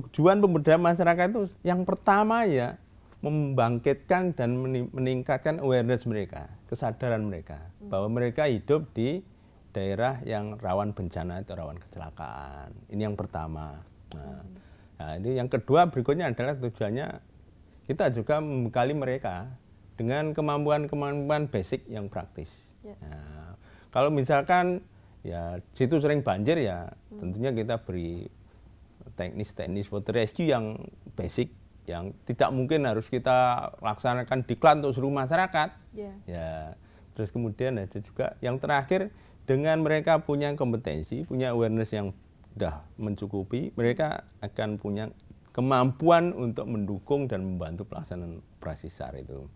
tujuan pemberdayaan masyarakat itu yang pertama ya membangkitkan dan meningkatkan awareness mereka, kesadaran mereka bahwa mereka hidup di daerah yang rawan bencana atau rawan kecelakaan. Ini yang pertama. Nah, nah ini yang kedua berikutnya adalah tujuannya kita juga membekali mereka dengan kemampuan-kemampuan basic yang praktis. Ya. Nah, kalau misalkan ya situ sering banjir ya hmm. tentunya kita beri teknis-teknis water rescue yang basic yang tidak mungkin harus kita laksanakan klan untuk seluruh masyarakat. Yeah. Ya. Terus kemudian ada juga yang terakhir dengan mereka punya kompetensi, punya awareness yang sudah mencukupi, mereka akan punya kemampuan untuk mendukung dan membantu pelaksanaan operasi SAR itu.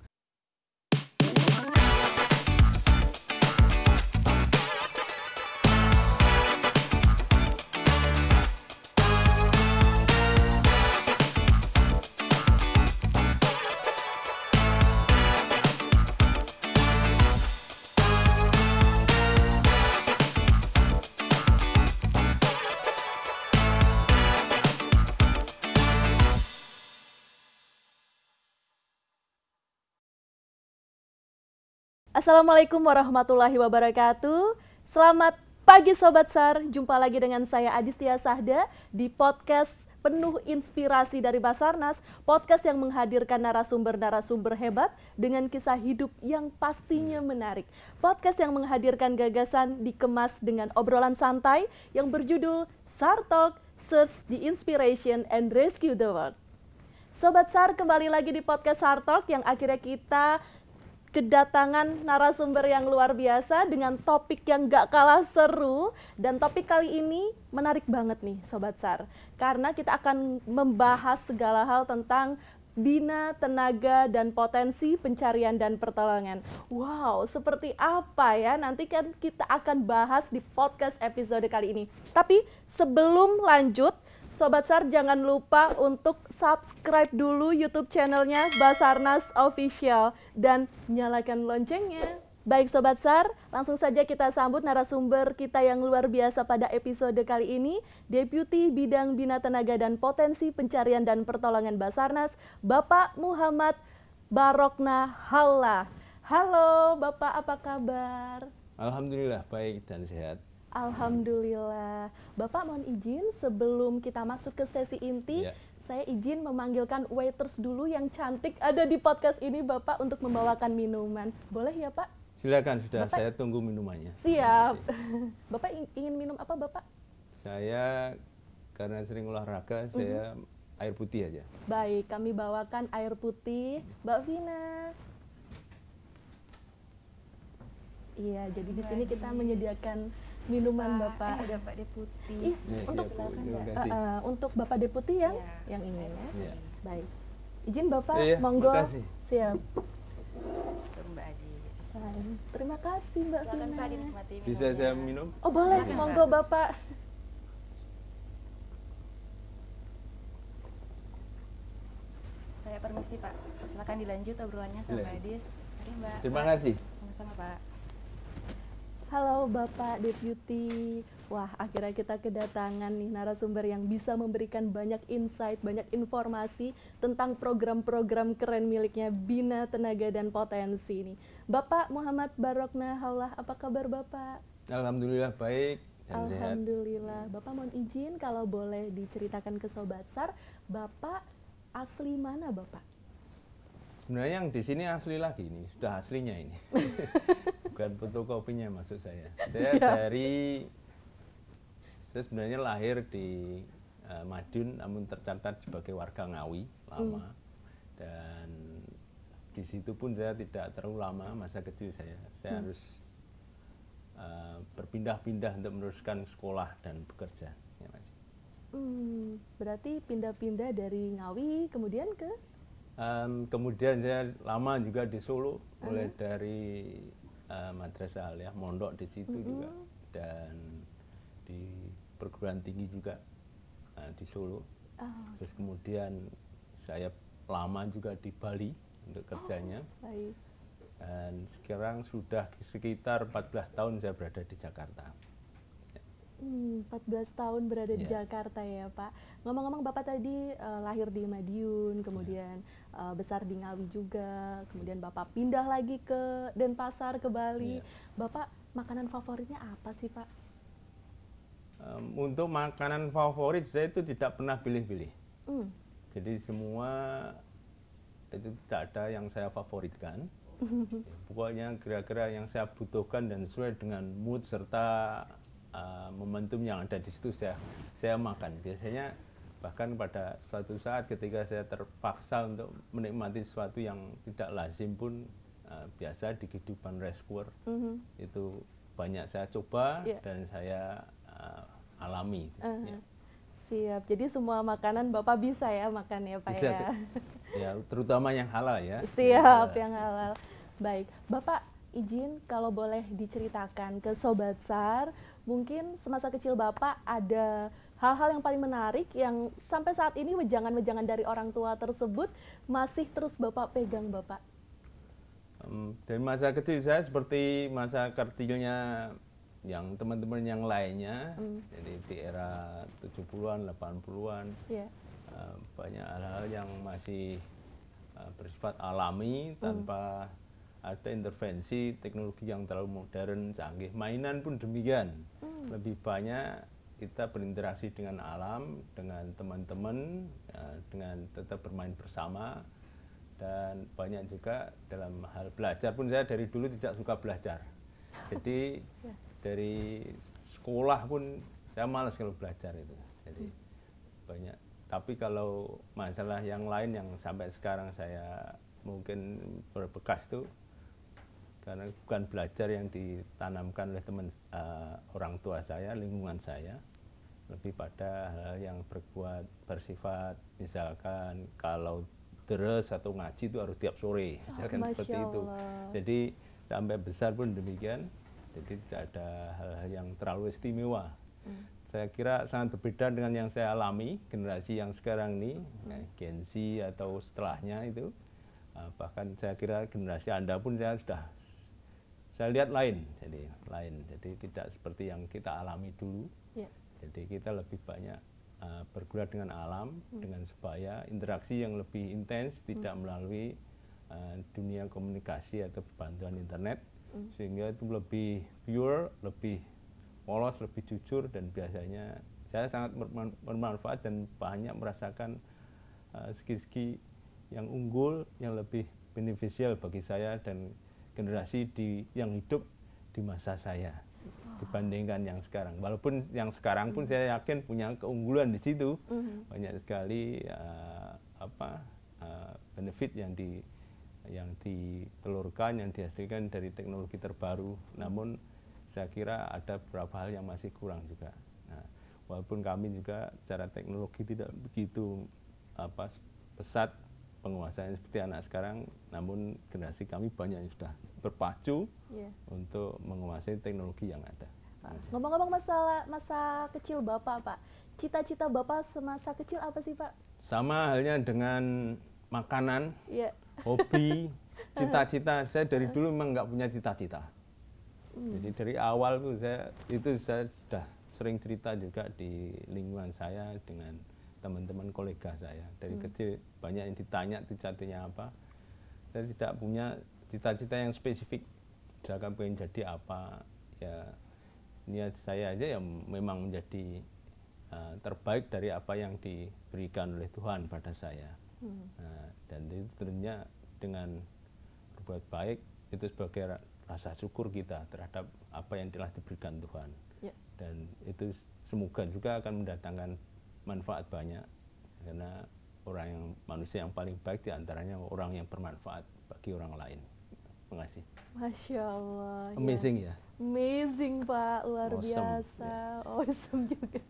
Assalamualaikum warahmatullahi wabarakatuh. Selamat pagi Sobat Sar, jumpa lagi dengan saya Adistia Sahda di podcast penuh inspirasi dari Basarnas, podcast yang menghadirkan narasumber-narasumber hebat dengan kisah hidup yang pastinya menarik. Podcast yang menghadirkan gagasan dikemas dengan obrolan santai yang berjudul Sar Talk, Search the Inspiration and Rescue the World. Sobat Sar, kembali lagi di podcast Sar Talk yang akhirnya kita kedatangan narasumber yang luar biasa dengan topik yang gak kalah seru dan topik kali ini menarik banget nih Sobat Sar karena kita akan membahas segala hal tentang bina tenaga dan potensi pencarian dan pertolongan. Wow, seperti apa ya? Nanti kan kita akan bahas di podcast episode kali ini. Tapi sebelum lanjut, Sobat SAR jangan lupa untuk subscribe dulu YouTube channelnya Basarnas Official dan nyalakan loncengnya. Baik Sobat SAR, langsung saja kita sambut narasumber kita yang luar biasa pada episode kali ini, Deputi Bidang Bina Tenaga dan Potensi Pencarian dan Pertolongan Basarnas, Bapak Muhammad Barokna Halla. Halo Bapak, apa kabar? Alhamdulillah baik dan sehat. Alhamdulillah. Bapak mohon izin sebelum kita masuk ke sesi inti, yeah. saya izin memanggilkan waiters dulu yang cantik ada di podcast ini Bapak untuk membawakan minuman. Boleh ya Pak? Silakan sudah Bapak, saya tunggu minumannya. Siap. Bapak ingin minum apa Bapak? Saya karena sering olahraga mm -hmm. saya air putih aja. Baik, kami bawakan air putih. Mbak Vina, Iya, jadi di sini kita menyediakan minuman Bapak eh, Bapak Deputi. ya, ya, untuk ya, uh, untuk Bapak Deputi yang ya. yang ini ya. ya. Baik. Izin Bapak ya, ya. monggo. Siap. Mbak Terima kasih Mbak Silakan Pak minum bisa Bisa ya. saya minum? Oh, boleh. Silakan, monggo Pak. Bapak. Saya permisi Pak. Silakan dilanjut obrolannya sama Adis. Terima kasih. Sama-sama Pak. Halo Bapak Deputy. Wah, akhirnya kita kedatangan nih narasumber yang bisa memberikan banyak insight, banyak informasi tentang program-program keren miliknya Bina Tenaga dan Potensi ini. Bapak Muhammad Barokna Haulah, apa kabar Bapak? Alhamdulillah baik. Dan Alhamdulillah. Sehat. Bapak mohon izin kalau boleh diceritakan ke Sobat Sar, Bapak asli mana Bapak? Sebenarnya yang di sini asli lagi ini, sudah aslinya ini. Bukan fotokopinya maksud saya. Saya Siap. dari saya sebenarnya lahir di uh, Madiun namun tercatat sebagai warga Ngawi lama. Hmm. Dan di situ pun saya tidak terlalu lama masa kecil saya. Saya hmm. harus uh, berpindah-pindah untuk meneruskan sekolah dan bekerja. Ya, Mas. Hmm, berarti pindah-pindah dari Ngawi kemudian ke Um, kemudian saya lama juga di Solo, uh-huh. mulai dari uh, Madrasah Aliyah Mondok di situ uh-huh. juga dan di perguruan tinggi juga uh, di Solo. Oh, Terus kemudian saya lama juga di Bali untuk oh, kerjanya. Oh, baik. Dan sekarang sudah sekitar 14 tahun saya berada di Jakarta. Hmm, 14 tahun berada yeah. di iya. Jakarta ya Pak. Ngomong-ngomong Bapak tadi uh, lahir di Madiun, iya. kemudian uh, besar di Ngawi juga, kemudian Bapak pindah lagi ke Denpasar, ke Bali. Yeah. Bapak makanan favoritnya apa sih Pak? Um, untuk makanan favorit saya itu tidak pernah pilih-pilih. Mm. Jadi semua itu tidak ada yang saya favoritkan. Pokoknya kira-kira yang saya butuhkan dan sesuai dengan mood serta uh, momentum yang ada di situ saya saya makan biasanya bahkan pada suatu saat ketika saya terpaksa untuk menikmati sesuatu yang tidak lazim pun uh, biasa di kehidupan rescuer mm -hmm. itu banyak saya coba yeah. dan saya uh, alami uh -huh. ya. siap jadi semua makanan bapak bisa ya makan ya pak bisa, ya ya terutama yang halal ya siap ya. yang halal baik bapak izin kalau boleh diceritakan ke sobat sar mungkin semasa kecil Bapak ada hal-hal yang paling menarik yang sampai saat ini wejangan-wejangan dari orang tua tersebut masih terus Bapak pegang Bapak? Um, dari masa kecil saya seperti masa kecilnya yang teman-teman yang lainnya, mm. jadi di era 70-an, 80-an, yeah. banyak hal-hal yang masih eh, bersifat alami hmm. tanpa mm ada intervensi teknologi yang terlalu modern canggih mainan pun demikian hmm. lebih banyak kita berinteraksi dengan alam dengan teman-teman ya, dengan tetap bermain bersama dan banyak juga dalam hal belajar pun saya dari dulu tidak suka belajar jadi ya. dari sekolah pun saya malas kalau belajar itu jadi hmm. banyak tapi kalau masalah yang lain yang sampai sekarang saya mungkin berbekas itu karena bukan belajar yang ditanamkan oleh teman uh, orang tua saya, lingkungan saya, lebih pada hal, yang berbuat bersifat misalkan kalau deres atau ngaji itu harus tiap sore, ah, misalkan Masya seperti Allah. itu. Jadi sampai besar pun demikian, jadi tidak ada hal-hal yang terlalu istimewa. Hmm. Saya kira sangat berbeda dengan yang saya alami generasi yang sekarang ini, hmm. atau setelahnya itu. Eh, bahkan saya kira generasi Anda pun saya sudah saya lihat lain jadi lain jadi tidak seperti yang kita alami dulu ya. jadi kita lebih banyak uh, bergerak dengan alam hmm. dengan supaya interaksi yang lebih intens hmm. tidak hmm. melalui uh, dunia komunikasi atau bantuan internet hmm. sehingga itu lebih pure lebih polos lebih jujur dan biasanya saya sangat bermanfaat dan banyak merasakan uh, eh, segi-segi yang unggul yang lebih beneficial bagi saya dan generasi di yang hidup di masa saya dibandingkan yang sekarang. Walaupun yang sekarang pun saya yakin punya keunggulan di situ, mhm. banyak sekali uh, apa uh, benefit yang di yang ditelurkan, yang dihasilkan dari teknologi terbaru. Namun saya kira ada beberapa hal yang masih kurang juga. Nah, walaupun kami juga secara teknologi tidak begitu apa pesat penguasaan seperti anak sekarang namun generasi kami banyak yang sudah berpacu yeah. untuk menguasai teknologi yang ada. Ngomong-ngomong masalah masa kecil Bapak, Pak. Cita-cita Bapak semasa kecil apa sih, Pak? Sama halnya dengan makanan, yeah. hobi, cita-cita. saya dari dulu memang nggak punya cita-cita. Hmm. Jadi dari awal tuh saya itu saya sudah sering cerita juga di lingkungan saya dengan teman-teman kolega saya dari hmm. kecil banyak yang ditanya cita-citanya apa saya tidak punya cita-cita yang spesifik misalkan pengen jadi apa ya niat saya aja yang memang menjadi uh, terbaik dari apa yang diberikan oleh Tuhan pada saya hmm. nah, dan itu tentunya dengan berbuat baik itu sebagai rasa syukur kita terhadap apa yang telah diberikan Tuhan. Ya. Dan itu semoga juga akan mendatangkan manfaat banyak karena orang yang manusia yang paling baik diantaranya orang yang bermanfaat bagi orang lain pengasih masya allah ya. amazing ya, ya. amazing pak luar awesome, biasa ya. awesome juga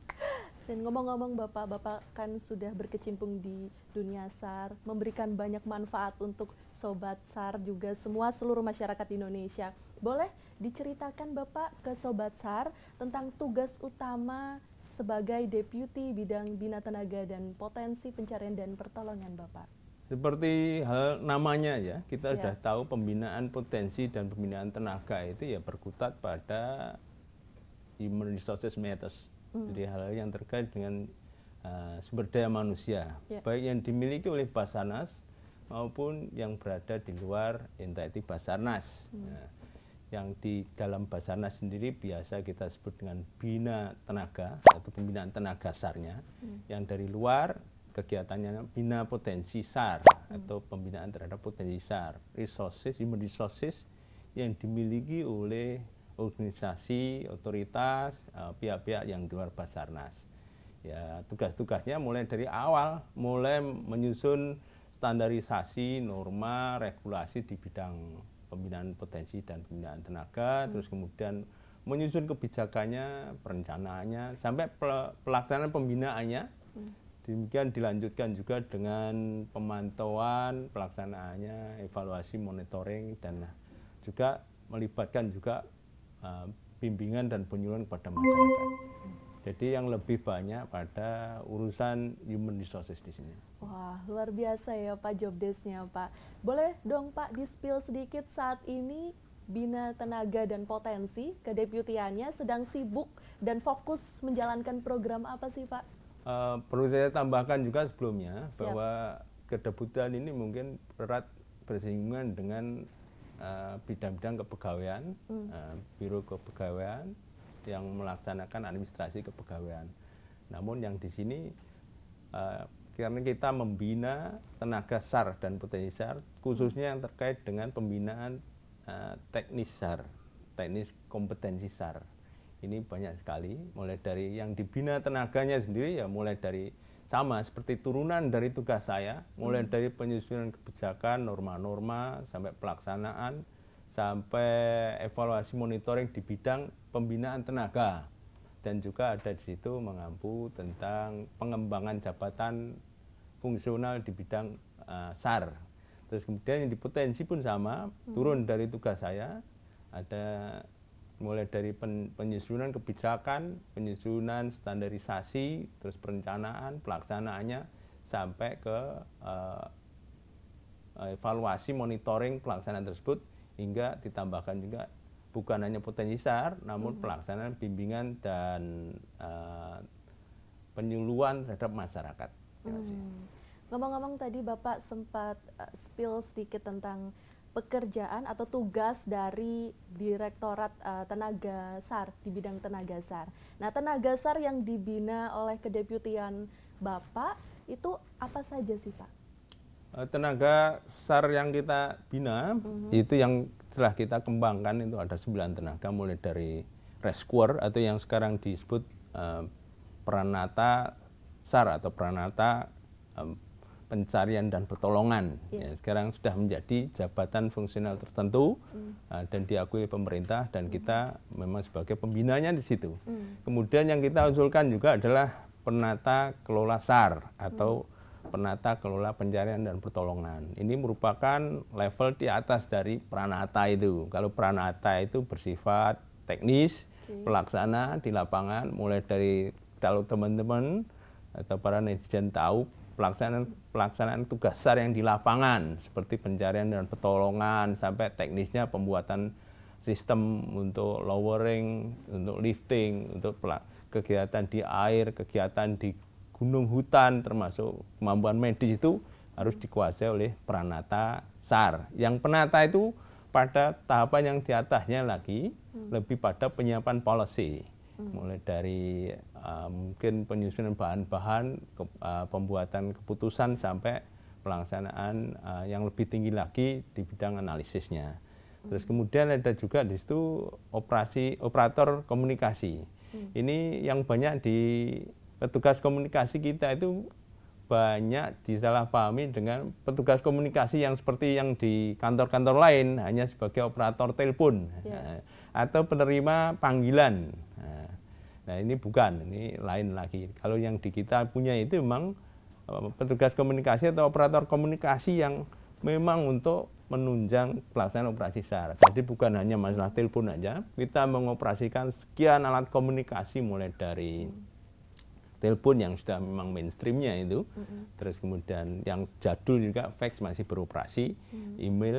dan ngomong-ngomong bapak bapak kan sudah berkecimpung di dunia sar memberikan banyak manfaat untuk sobat sar juga semua seluruh masyarakat Indonesia boleh diceritakan bapak ke sobat sar tentang tugas utama sebagai Deputi Bidang Bina Tenaga dan Potensi Pencarian dan Pertolongan Bapak? Seperti hal namanya ya, kita sudah tahu pembinaan potensi dan pembinaan tenaga itu ya berkutat pada human resources matters. Hmm. Jadi hal-hal yang terkait dengan uh, sumber daya manusia, yeah. baik yang dimiliki oleh Basarnas maupun yang berada di luar entiti Basarnas. Hmm. Nah, yang di dalam Basarnas sendiri biasa kita sebut dengan bina tenaga atau pembinaan tenaga sarnya hmm. yang dari luar kegiatannya bina potensi sar hmm. atau pembinaan terhadap potensi sar resources human resources yang dimiliki oleh organisasi otoritas eh, pihak-pihak yang di luar Basarnas ya tugas-tugasnya mulai dari awal mulai menyusun standarisasi norma regulasi di bidang pembinaan potensi dan pembinaan tenaga hmm. terus kemudian menyusun kebijakannya perencanaannya sampai pelaksanaan pembinaannya hmm. demikian dilanjutkan juga dengan pemantauan pelaksanaannya evaluasi monitoring dan juga melibatkan juga uh, bimbingan dan penyuluhan kepada masyarakat. Hmm. Jadi yang lebih banyak pada urusan human resources di sini. Wah, luar biasa ya Pak jobdesknya Pak. Boleh dong Pak di-spill sedikit saat ini Bina Tenaga dan Potensi kedeputiannya sedang sibuk dan fokus menjalankan program apa sih Pak? Uh, perlu saya tambahkan juga sebelumnya Siap. bahwa kedeputian ini mungkin erat bersinggungan dengan eh, bidang-bidang uh, kepegawaian, hmm. uh, biro kepegawaian, yang melaksanakan administrasi kepegawaian. Namun yang di sini eh, karena kita membina tenaga SAR dan potensi SAR, khususnya yang terkait dengan pembinaan eh, teknis SAR, teknis kompetensi SAR. Ini banyak sekali, mulai dari yang dibina tenaganya sendiri ya mulai dari sama seperti turunan dari tugas saya, mulai hmm. dari penyusunan kebijakan, norma-norma, sampai pelaksanaan, sampai evaluasi monitoring di bidang pembinaan tenaga dan juga ada di situ mengampu tentang pengembangan jabatan fungsional di bidang uh, SAR. Terus kemudian yang di potensi pun sama, hmm. turun dari tugas saya ada mulai dari pen, penyusunan kebijakan, penyusunan standarisasi, terus perencanaan, pelaksanaannya sampai ke uh, evaluasi monitoring pelaksanaan tersebut hingga ditambahkan juga bukan hanya potensi SAR namun hmm. pelaksanaan bimbingan dan uh, penyuluhan terhadap masyarakat. Hmm. Ngomong-ngomong hmm. tadi Bapak sempat uh, spill sedikit tentang pekerjaan atau tugas dari Direktorat uh, Tenaga SAR di bidang tenaga SAR. Nah, tenaga SAR yang dibina oleh kedeputian Bapak itu apa saja sih, Pak? Eh, tenaga sar yang kita bina mhm. itu yang telah kita kembangkan itu ada 9 tenaga mulai dari rescuer atau yang sekarang disebut uh, eh, peranata sar atau peranata um, eh, pencarian dan pertolongan. Yeah. Ya, sekarang sudah menjadi jabatan fungsional tertentu mm. uh, dan diakui pemerintah dan mm. kita memang sebagai pembinanya di situ. Mm. Kemudian yang kita usulkan juga adalah penata kelola SAR atau mm penata kelola pencarian dan pertolongan. Ini merupakan level di atas dari pranata itu. Kalau pranata itu bersifat teknis, hmm. pelaksana di lapangan mulai dari kalau teman-teman atau para netizen tahu pelaksanaan pelaksanaan tugas SAR yang di lapangan seperti pencarian dan pertolongan sampai teknisnya pembuatan sistem untuk lowering, untuk lifting, untuk kegiatan di air, kegiatan di gunung hutan termasuk kemampuan medis itu harus dikuasai oleh peranata SAR. Yang penata itu pada tahapan yang di atasnya lagi hmm. lebih pada penyiapan policy. Hmm. Mulai dari uh, mungkin penyusunan bahan-bahan, ke, uh, pembuatan keputusan sampai pelaksanaan uh, yang lebih tinggi lagi di bidang analisisnya. Terus hmm. kemudian ada juga di situ operasi operator komunikasi. Hmm. Ini yang banyak di petugas komunikasi kita itu banyak disalahpahami dengan petugas komunikasi yang seperti yang di kantor-kantor lain hanya sebagai operator telepon yeah. Ya. atau penerima panggilan. Eh, nah ini bukan, ini lain lagi. Kalau yang di kita punya itu memang eh, petugas komunikasi atau operator komunikasi yang memang untuk menunjang pelaksanaan operasi SAR. Jadi bukan hanya masalah telepon aja, kita mengoperasikan sekian alat komunikasi mulai dari telepon yang sudah memang mainstreamnya itu, mm -hmm. terus kemudian yang jadul juga fax masih beroperasi, mm -hmm. email,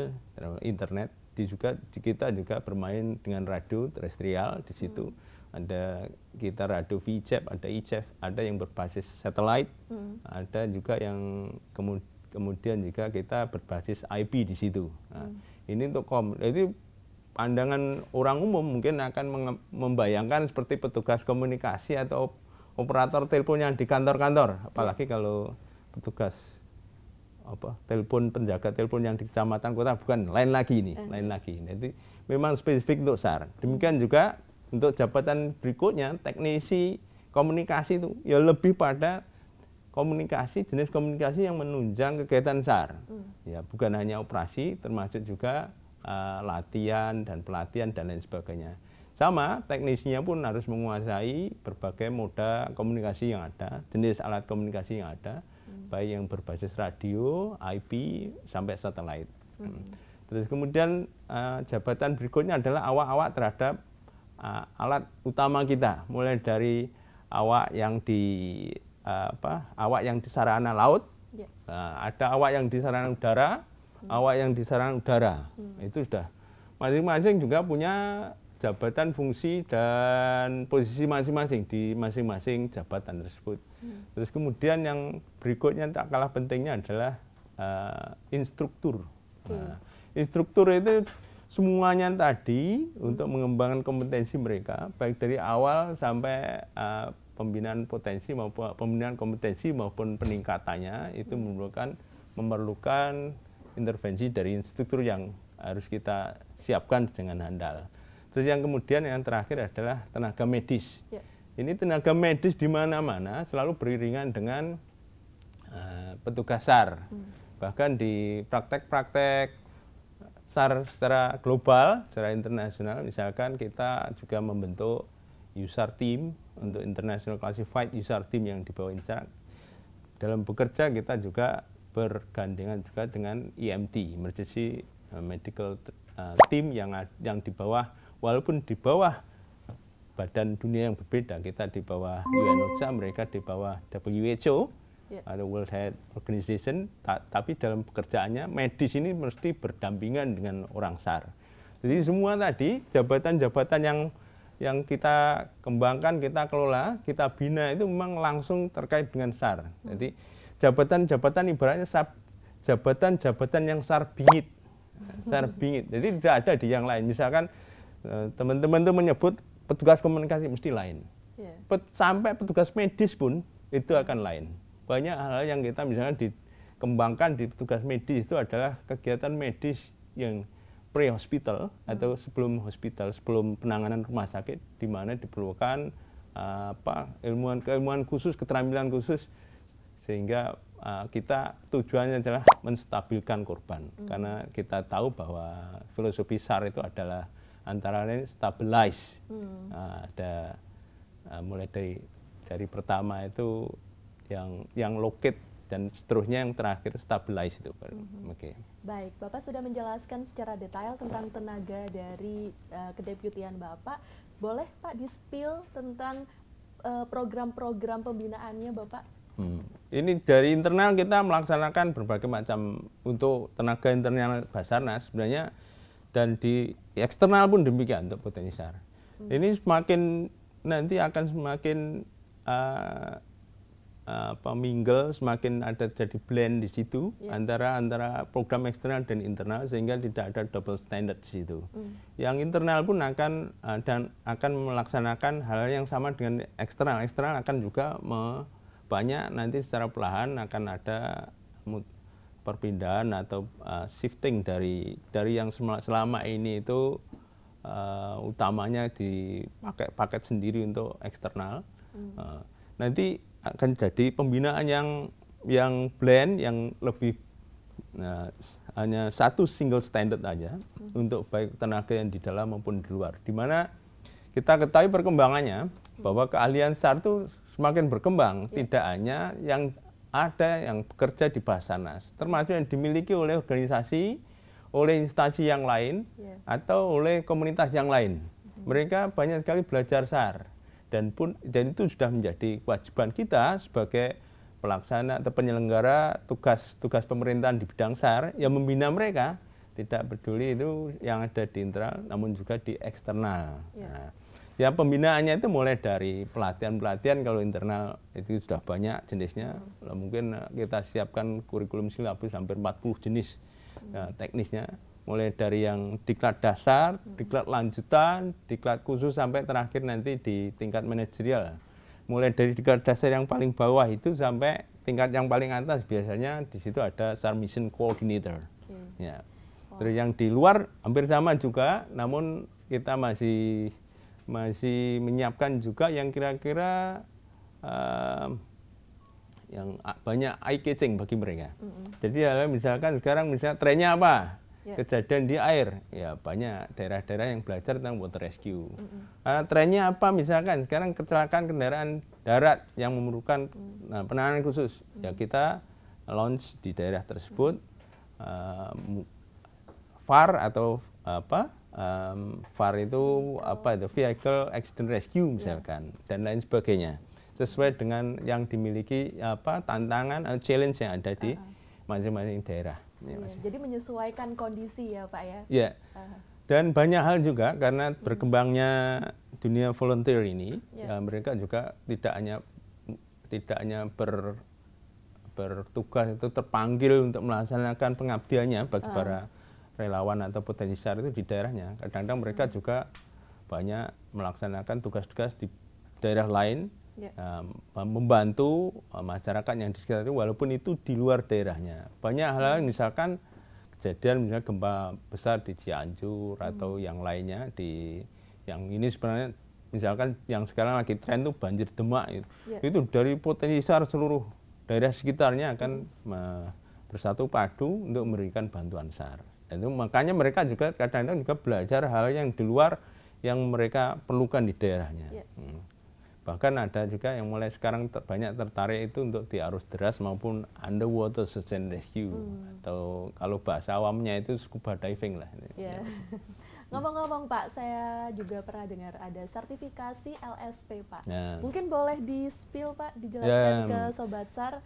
internet, di juga di kita juga bermain dengan radio terestrial di situ. Mm -hmm. Ada kita radio VCEP, ada ICEF, ada yang berbasis satelit, mm -hmm. ada juga yang kemudian kemudian juga kita berbasis IP di situ. Nah, hmm. Ini untuk kom, jadi pandangan orang umum mungkin akan membayangkan seperti petugas komunikasi atau operator telepon yang di kantor-kantor, apalagi iya. kalau petugas apa telepon penjaga telepon yang di kecamatan kota bukan lain lagi ini, eh. lain lagi. Jadi memang spesifik untuk SAR. Hmm. Demikian juga untuk jabatan berikutnya teknisi komunikasi itu ya lebih pada komunikasi jenis komunikasi yang menunjang kegiatan SAR. Hmm. Ya bukan hanya operasi termasuk juga uh, latihan dan pelatihan dan lain sebagainya. Sama, teknisinya pun harus menguasai berbagai moda komunikasi yang ada, jenis alat komunikasi yang ada, hmm. baik yang berbasis radio, IP, sampai satelit. Hmm. hmm. Terus kemudian uh, jabatan berikutnya adalah awak-awak terhadap uh, alat utama kita, mulai dari awak yang di uh, apa, awak yang di sarana laut, yeah. Ya. uh, ada awak yang di sarana udara, hmm. awak yang di sarana udara, hmm. itu sudah masing-masing juga punya jabatan fungsi dan posisi masing-masing di masing-masing jabatan tersebut. Hmm. Terus kemudian yang berikutnya tak kalah pentingnya adalah uh, instruktur. Hmm. Nah, instruktur itu semuanya tadi hmm. untuk mengembangkan kompetensi mereka baik dari awal sampai uh, pembinaan potensi maupun pembinaan kompetensi maupun peningkatannya itu hmm. memerlukan memerlukan intervensi dari instruktur yang harus kita siapkan dengan handal. Terus yang kemudian yang terakhir adalah tenaga medis. Ya. Ini tenaga medis di mana-mana selalu beriringan dengan uh, petugas SAR. Hmm. Bahkan di praktek-praktek SAR secara global, secara internasional, misalkan kita juga membentuk user team untuk international classified user team yang di bawah INSAR. Dalam bekerja kita juga bergandengan juga dengan EMT, emergency medical eh, team yang yang di bawah walaupun di bawah badan dunia yang berbeda, kita di bawah UNOCHA, mereka di bawah WHO, yeah. atau World Health Organization, ta tapi dalam pekerjaannya medis ini mesti berdampingan dengan orang SAR. Jadi semua tadi jabatan-jabatan yang yang kita kembangkan, kita kelola, kita bina itu memang langsung terkait dengan SAR. Hmm. Jadi jabatan-jabatan ibaratnya jabatan-jabatan yang SAR bingit. Hmm. SAR bingit. Jadi tidak ada di yang lain. Misalkan Eh, teman-teman itu menyebut petugas komunikasi mesti lain. Yeah. Pet, sampai petugas medis pun itu akan lain. Banyak hal-hal yang kita misalnya dikembangkan di petugas medis itu adalah kegiatan medis yang pre-hospital hmm. atau sebelum hospital, sebelum penanganan rumah sakit di mana diperlukan uh, apa ilmuwan keilmuan khusus, keterampilan khusus sehingga uh, kita tujuannya adalah menstabilkan korban hmm. karena kita tahu bahwa filosofi SAR itu adalah antara lain stabilize hmm. Ah, ada ah, mulai dari dari pertama itu yang yang loket dan seterusnya yang terakhir stabilize itu -hmm. Oke. Okay. Baik, Bapak sudah menjelaskan secara detail tentang tenaga dari uh, eh, kedeputian Bapak. Boleh Pak dispil tentang eh, program-program uh, pembinaannya Bapak? Hmm. Ini dari internal kita melaksanakan berbagai macam untuk tenaga internal Basarnas sebenarnya dan di eksternal pun demikian untuk potensi sar. Hmm. Ini semakin nanti akan semakin uh, apa mingle semakin ada jadi blend di situ yeah. antara antara program eksternal dan internal sehingga tidak ada double standard di situ. Hmm. Yang internal pun akan uh, dan akan melaksanakan hal yang sama dengan eksternal. Eksternal akan juga me, banyak nanti secara perlahan akan ada perpindahan atau uh, shifting dari dari yang selama ini itu uh, utamanya dipakai paket sendiri untuk eksternal. Hmm. Uh, nanti akan jadi pembinaan yang yang blend yang lebih uh, hanya satu single standard aja hmm. untuk baik tenaga yang di dalam maupun di luar. Di mana kita ketahui perkembangannya hmm. bahwa keahlian satu semakin berkembang, yeah. tidak hanya yang ada yang bekerja di Basarnas, termasuk yang dimiliki oleh organisasi, oleh instansi yang lain, yeah. atau oleh komunitas yang lain. Mm-hmm. Mereka banyak sekali belajar SAR dan pun dan itu sudah menjadi kewajiban kita sebagai pelaksana atau penyelenggara tugas-tugas pemerintahan di bidang SAR yang membina mereka tidak peduli itu yang ada di internal namun juga di eksternal. Yeah. Nah, ya pembinaannya itu mulai dari pelatihan-pelatihan kalau internal itu sudah banyak jenisnya hmm. mungkin eh, kita siapkan kurikulum silabus hampir 40 jenis hmm. ya, teknisnya mulai dari yang diklat dasar, hmm. diklat lanjutan, diklat khusus sampai terakhir nanti di tingkat manajerial. Mulai dari diklat dasar yang paling bawah itu sampai tingkat yang paling atas biasanya di situ ada star mission coordinator. Okay. Ya. Wow. Terus yang di luar hampir sama juga, namun kita masih masih menyiapkan juga yang kira-kira uh, yang banyak eye catching bagi mereka. Mm -hmm. Jadi misalkan sekarang misalnya trennya apa? Yeah. Kejadian di air, ya banyak daerah-daerah yang belajar tentang water rescue. Mm -hmm. uh, trennya apa? Misalkan sekarang kecelakaan kendaraan darat yang memerlukan mm -hmm. penanganan khusus, ya, mm -hmm. ya kita launch di daerah tersebut mm -hmm. uh, FAR atau apa? um, VAR itu apa itu vehicle accident rescue misalkan yeah. dan lain sebagainya sesuai dengan yang dimiliki apa tantangan atau challenge yang ada di masing-masing daerah. Ya, yeah, jadi menyesuaikan kondisi ya Pak ya. Yeah. Iya. Uh -huh. Dan banyak hal juga karena hmm. berkembangnya dunia volunteer ini, yeah. ya, eh, mereka juga tidak hanya tidak hanya ber bertugas itu terpanggil untuk melaksanakan pengabdiannya bagi uh para relawan atau potensi sar itu di daerahnya. Kadang-kadang mereka hmm. juga banyak melaksanakan tugas-tugas di daerah lain, ya. um, membantu uh, masyarakat yang di sekitar itu, walaupun itu di luar daerahnya. Banyak hal-hal hmm. misalkan kejadian misalnya gempa besar di Cianjur hmm. atau yang lainnya di yang ini sebenarnya misalkan yang sekarang lagi tren itu banjir Demak itu, ya. itu dari potensi sar seluruh daerah sekitarnya akan hmm. bersatu padu untuk memberikan bantuan SAR itu makanya mereka juga kadang-kadang juga belajar hal yang di luar yang mereka perlukan di daerahnya yeah. Hmm. bahkan ada juga yang mulai sekarang ter banyak tertarik itu untuk di arus deras maupun underwater search and rescue hmm. atau kalau bahasa awamnya itu scuba diving lah yeah. Ngomong-ngomong Pak, saya juga pernah dengar ada sertifikasi LSP Pak. Ya. Mungkin boleh di-spill Pak, dijelaskan ya. ke Sobat SAR,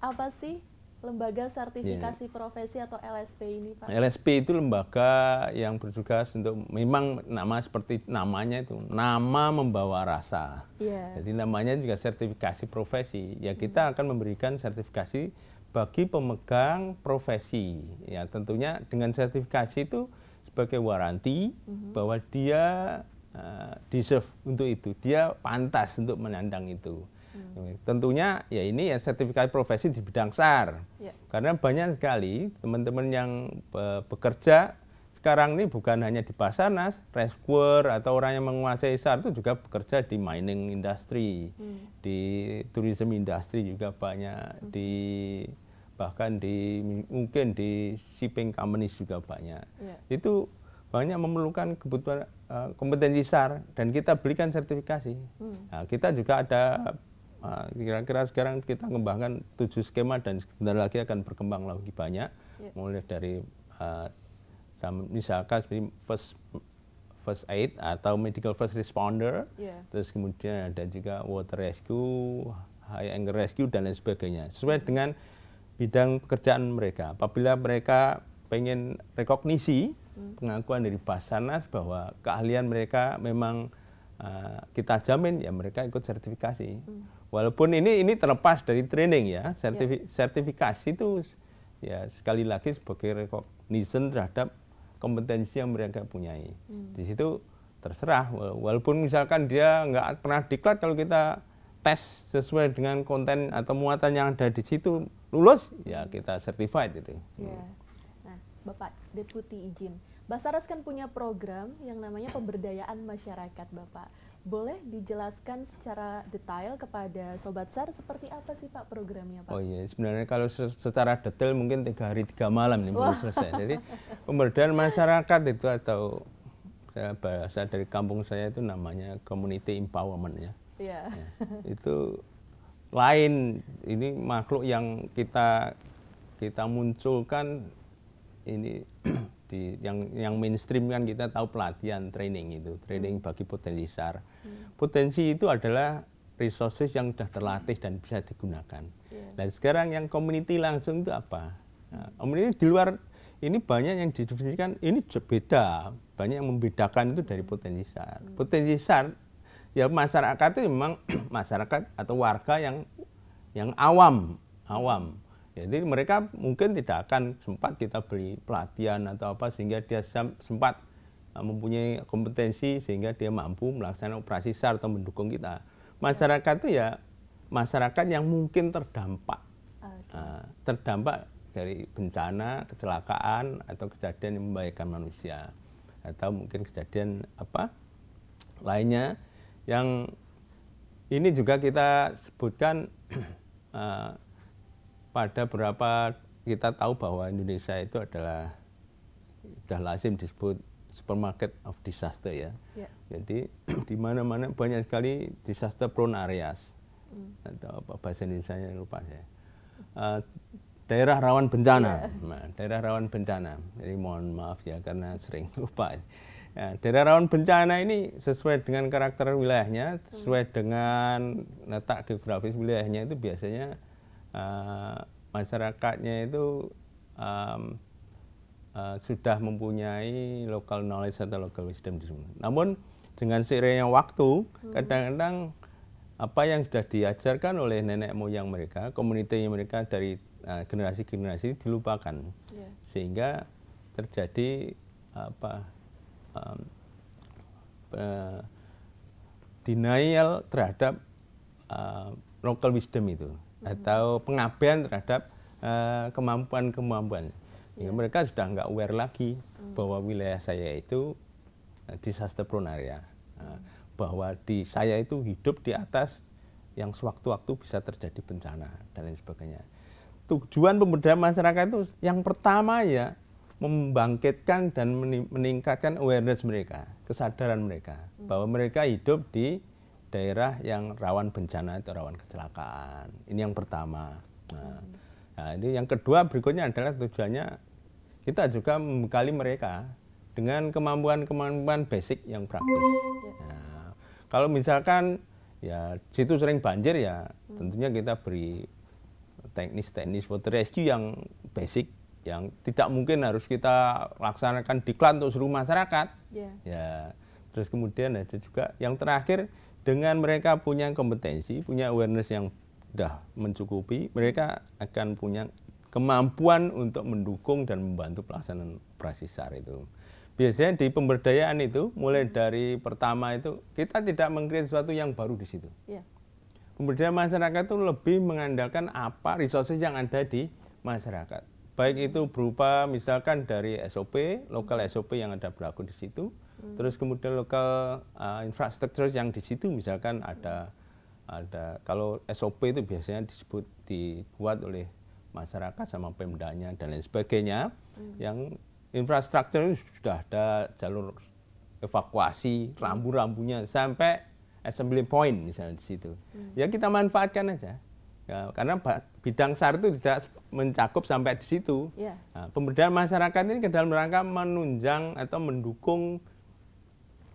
apa sih lembaga sertifikasi yeah. profesi atau LSP ini Pak? LSP itu lembaga yang bertugas untuk memang nama seperti namanya itu nama membawa rasa. Yeah. Jadi namanya juga sertifikasi profesi. Ya kita hmm. akan memberikan sertifikasi bagi pemegang profesi. Ya tentunya dengan sertifikasi itu sebagai waranti hmm. bahwa dia uh, deserve untuk itu, dia pantas untuk menandang itu. Hmm. Tentunya ya ini ya sertifikasi profesi di bidang SAR. Ya. Karena banyak sekali teman-teman yang be bekerja sekarang ini bukan hanya di Basarnas, rescuer atau orang yang menguasai SAR itu juga bekerja di mining industry, hmm. di tourism industry juga banyak, hmm. di bahkan di mungkin di shipping companies juga banyak. Ya. Itu banyak memerlukan kebutuhan e, kompetensi SAR dan kita belikan sertifikasi. Hmm. Nah, kita juga ada Nah, kira-kira sekarang kita kembangkan tujuh skema dan sebentar lagi akan berkembang lagi banyak ya. mulai dari uh, misalkan seperti first first aid atau medical first responder, ya. terus kemudian ada juga water rescue, high anger rescue dan lain sebagainya sesuai dengan bidang pekerjaan mereka. Apabila mereka pengen rekognisi hmm. pengakuan dari Basarnas bahwa keahlian mereka memang uh, kita jamin ya mereka ikut sertifikasi. Hmm. Walaupun ini ini terlepas dari training ya, ya. sertifi, yeah. sertifikasi itu ya sekali lagi sebagai recognition terhadap kompetensi yang mereka punyai. Hmm. Di situ terserah, walaupun misalkan dia nggak pernah diklat kalau kita tes sesuai dengan konten atau muatan yang ada di situ lulus ya kita certified itu. Ya. Nah, Bapak Deputi izin, Basaras kan punya program yang namanya pemberdayaan masyarakat, Bapak. Boleh dijelaskan secara detail kepada Sobat SAR seperti apa sih Pak programnya Pak? Oh iya, sebenarnya kalau secara detail mungkin tiga hari tiga malam ini belum baru selesai. Jadi pemberdayaan masyarakat itu atau saya bahasa dari kampung saya itu namanya community empowerment ya. Iya. Ya, itu lain ini makhluk yang kita kita munculkan ini di yang yang mainstream kan kita tahu pelatihan training itu training hmm. bagi potensi sar hmm. potensi itu adalah resources yang sudah terlatih dan bisa digunakan. Yeah. Iya. dan sekarang yang community langsung itu apa? Nah, community di luar ini banyak yang didefinisikan ini beda, banyak yang membedakan itu dari potensi sar. Hmm. Potensi sar ya masyarakat itu memang masyarakat atau warga yang yang awam, awam jadi mereka mungkin tidak akan sempat kita beli pelatihan atau apa sehingga dia sempat eh, mempunyai kompetensi sehingga dia mampu melaksanakan operasi SAR atau mendukung kita. Masyarakat itu ya masyarakat yang mungkin terdampak, okay. Eh, terdampak dari bencana, kecelakaan atau kejadian yang membahayakan manusia atau mungkin kejadian apa lainnya yang ini juga kita sebutkan eh, pada berapa kita tahu bahwa Indonesia itu adalah sudah lazim disebut supermarket of disaster ya. Yeah. Jadi di mana-mana banyak sekali disaster prone areas mm. atau apa bahasa Indonesia lupa saya. Uh, daerah rawan bencana, yeah. nah, daerah rawan bencana. Jadi mohon maaf ya karena sering lupa. Ya, daerah rawan bencana ini sesuai dengan karakter wilayahnya, sesuai hmm. dengan letak geografis wilayahnya itu biasanya Eh, masyarakatnya itu um, uh, sudah mempunyai local knowledge atau local wisdom di sini. Namun dengan seiringnya waktu, hmm. kadang-kadang hmm. apa yang sudah diajarkan oleh nenek moyang mereka, komunitasnya mereka dari eh, generasi-generasi uh, generasi dilupakan, yeah. sehingga terjadi apa um, uh, denial terhadap uh, local wisdom itu atau pengabaian terhadap eh, kemampuan kemampuan ya, iya. mereka sudah nggak aware lagi hmm. bahwa wilayah saya itu eh, disaster prone area eh, bahwa di saya itu hidup di atas yang sewaktu-waktu bisa terjadi bencana dan lain sebagainya tujuan pemberdayaan masyarakat itu yang pertama ya membangkitkan dan meningkatkan awareness mereka kesadaran mereka hmm. bahwa mereka hidup di daerah yang rawan bencana atau rawan kecelakaan. Ini yang pertama. Nah, hmm. nah ini yang kedua berikutnya adalah tujuannya kita juga membekali mereka dengan kemampuan-kemampuan basic yang praktis. Ya. Nah, kalau misalkan ya situ sering banjir ya hmm. tentunya kita beri teknis-teknis water rescue yang basic yang tidak mungkin harus kita laksanakan diklat untuk seluruh masyarakat. Yeah. Ya, terus kemudian ada juga yang terakhir dengan mereka punya kompetensi, punya awareness yang sudah mencukupi, mereka akan punya kemampuan untuk mendukung dan membantu pelaksanaan operasi SAR itu. Biasanya di pemberdayaan itu mulai hmm. dari pertama itu kita tidak mengkreat sesuatu yang baru di situ. Yeah. Pemberdayaan masyarakat itu lebih mengandalkan apa resources yang ada di masyarakat. Baik itu berupa misalkan dari SOP, lokal SOP yang ada berlaku di situ, terus kemudian lokal eh, infrastruktur yang di situ misalkan ada ada kalau sop itu biasanya disebut dibuat oleh masyarakat sama pemdanya dan lain sebagainya hmm. yang infrastruktur sudah ada jalur evakuasi hmm. rambu-rambunya sampai assembly point misalnya di situ hmm. ya kita manfaatkan aja ya, karena bidang sar itu tidak mencakup sampai di situ yeah. nah, pemberdayaan masyarakat ini ke dalam rangka menunjang atau mendukung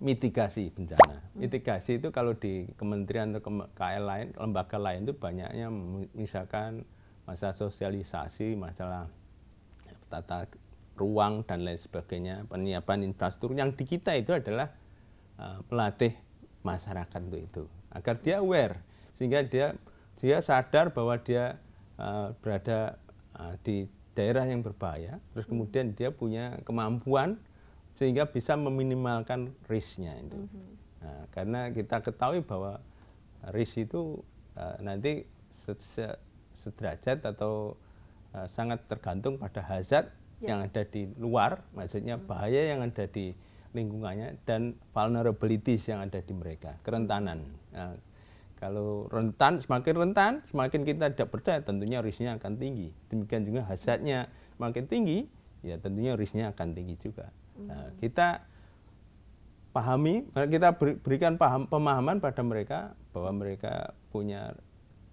mitigasi bencana. Mitigasi itu kalau di kementerian atau KL lain, lembaga lain itu banyaknya misalkan masalah sosialisasi, masalah tata ruang dan lain sebagainya, penyiapan infrastruktur. Yang di kita itu adalah pelatih eh, masyarakat untuk itu agar dia aware sehingga dia dia sadar bahwa dia eh, berada eh, di daerah yang berbahaya, terus kemudian dia punya kemampuan sehingga bisa meminimalkan risknya itu. Mm -hmm. nah, karena kita ketahui bahwa risk itu uh, nanti sederajat atau uh, sangat tergantung pada hazard yeah. yang ada di luar, maksudnya mm -hmm. bahaya yang ada di lingkungannya dan vulnerabilities yang ada di mereka, kerentanan. Nah, kalau rentan, semakin rentan, semakin kita tidak percaya, tentunya risknya akan tinggi. Demikian juga hazardnya semakin tinggi, ya tentunya risknya akan tinggi juga. Hmm. Nah, kita pahami, eh, kita berikan paham, pemahaman pada mereka bahwa mereka punya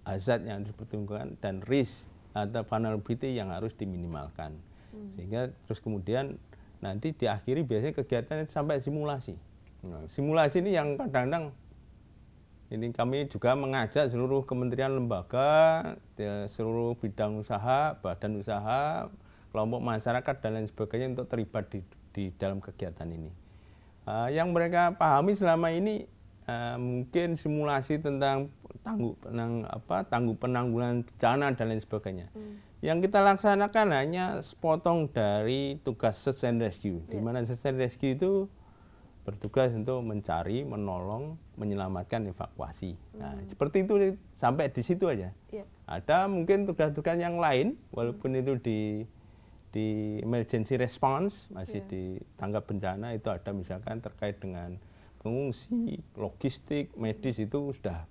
azat yang dipertimbangkan dan risk atau vulnerability yang harus diminimalkan. Hmm. Sehingga terus kemudian nanti diakhiri biasanya kegiatan sampai simulasi. Nah, simulasi ini yang kadang-kadang ini kami juga mengajak seluruh kementerian lembaga, ya, seluruh bidang usaha, badan usaha, kelompok masyarakat dan lain sebagainya untuk terlibat di di dalam kegiatan ini. Uh, yang mereka pahami selama ini uh, mungkin simulasi tentang tangguh penang apa tangguh penanggulan bencana dan lain sebagainya. Hmm. Yang kita laksanakan hanya sepotong dari tugas search and rescue, yeah. di ya. mana search and rescue itu bertugas untuk mencari, menolong, menyelamatkan evakuasi. Nah, hmm. Nah, seperti itu sampai di situ aja. Yeah. Ada mungkin tugas-tugas yang lain, walaupun hmm. itu di di emergency response masih yeah. di tanggap bencana itu ada misalkan terkait dengan pengungsi, logistik, medis itu sudah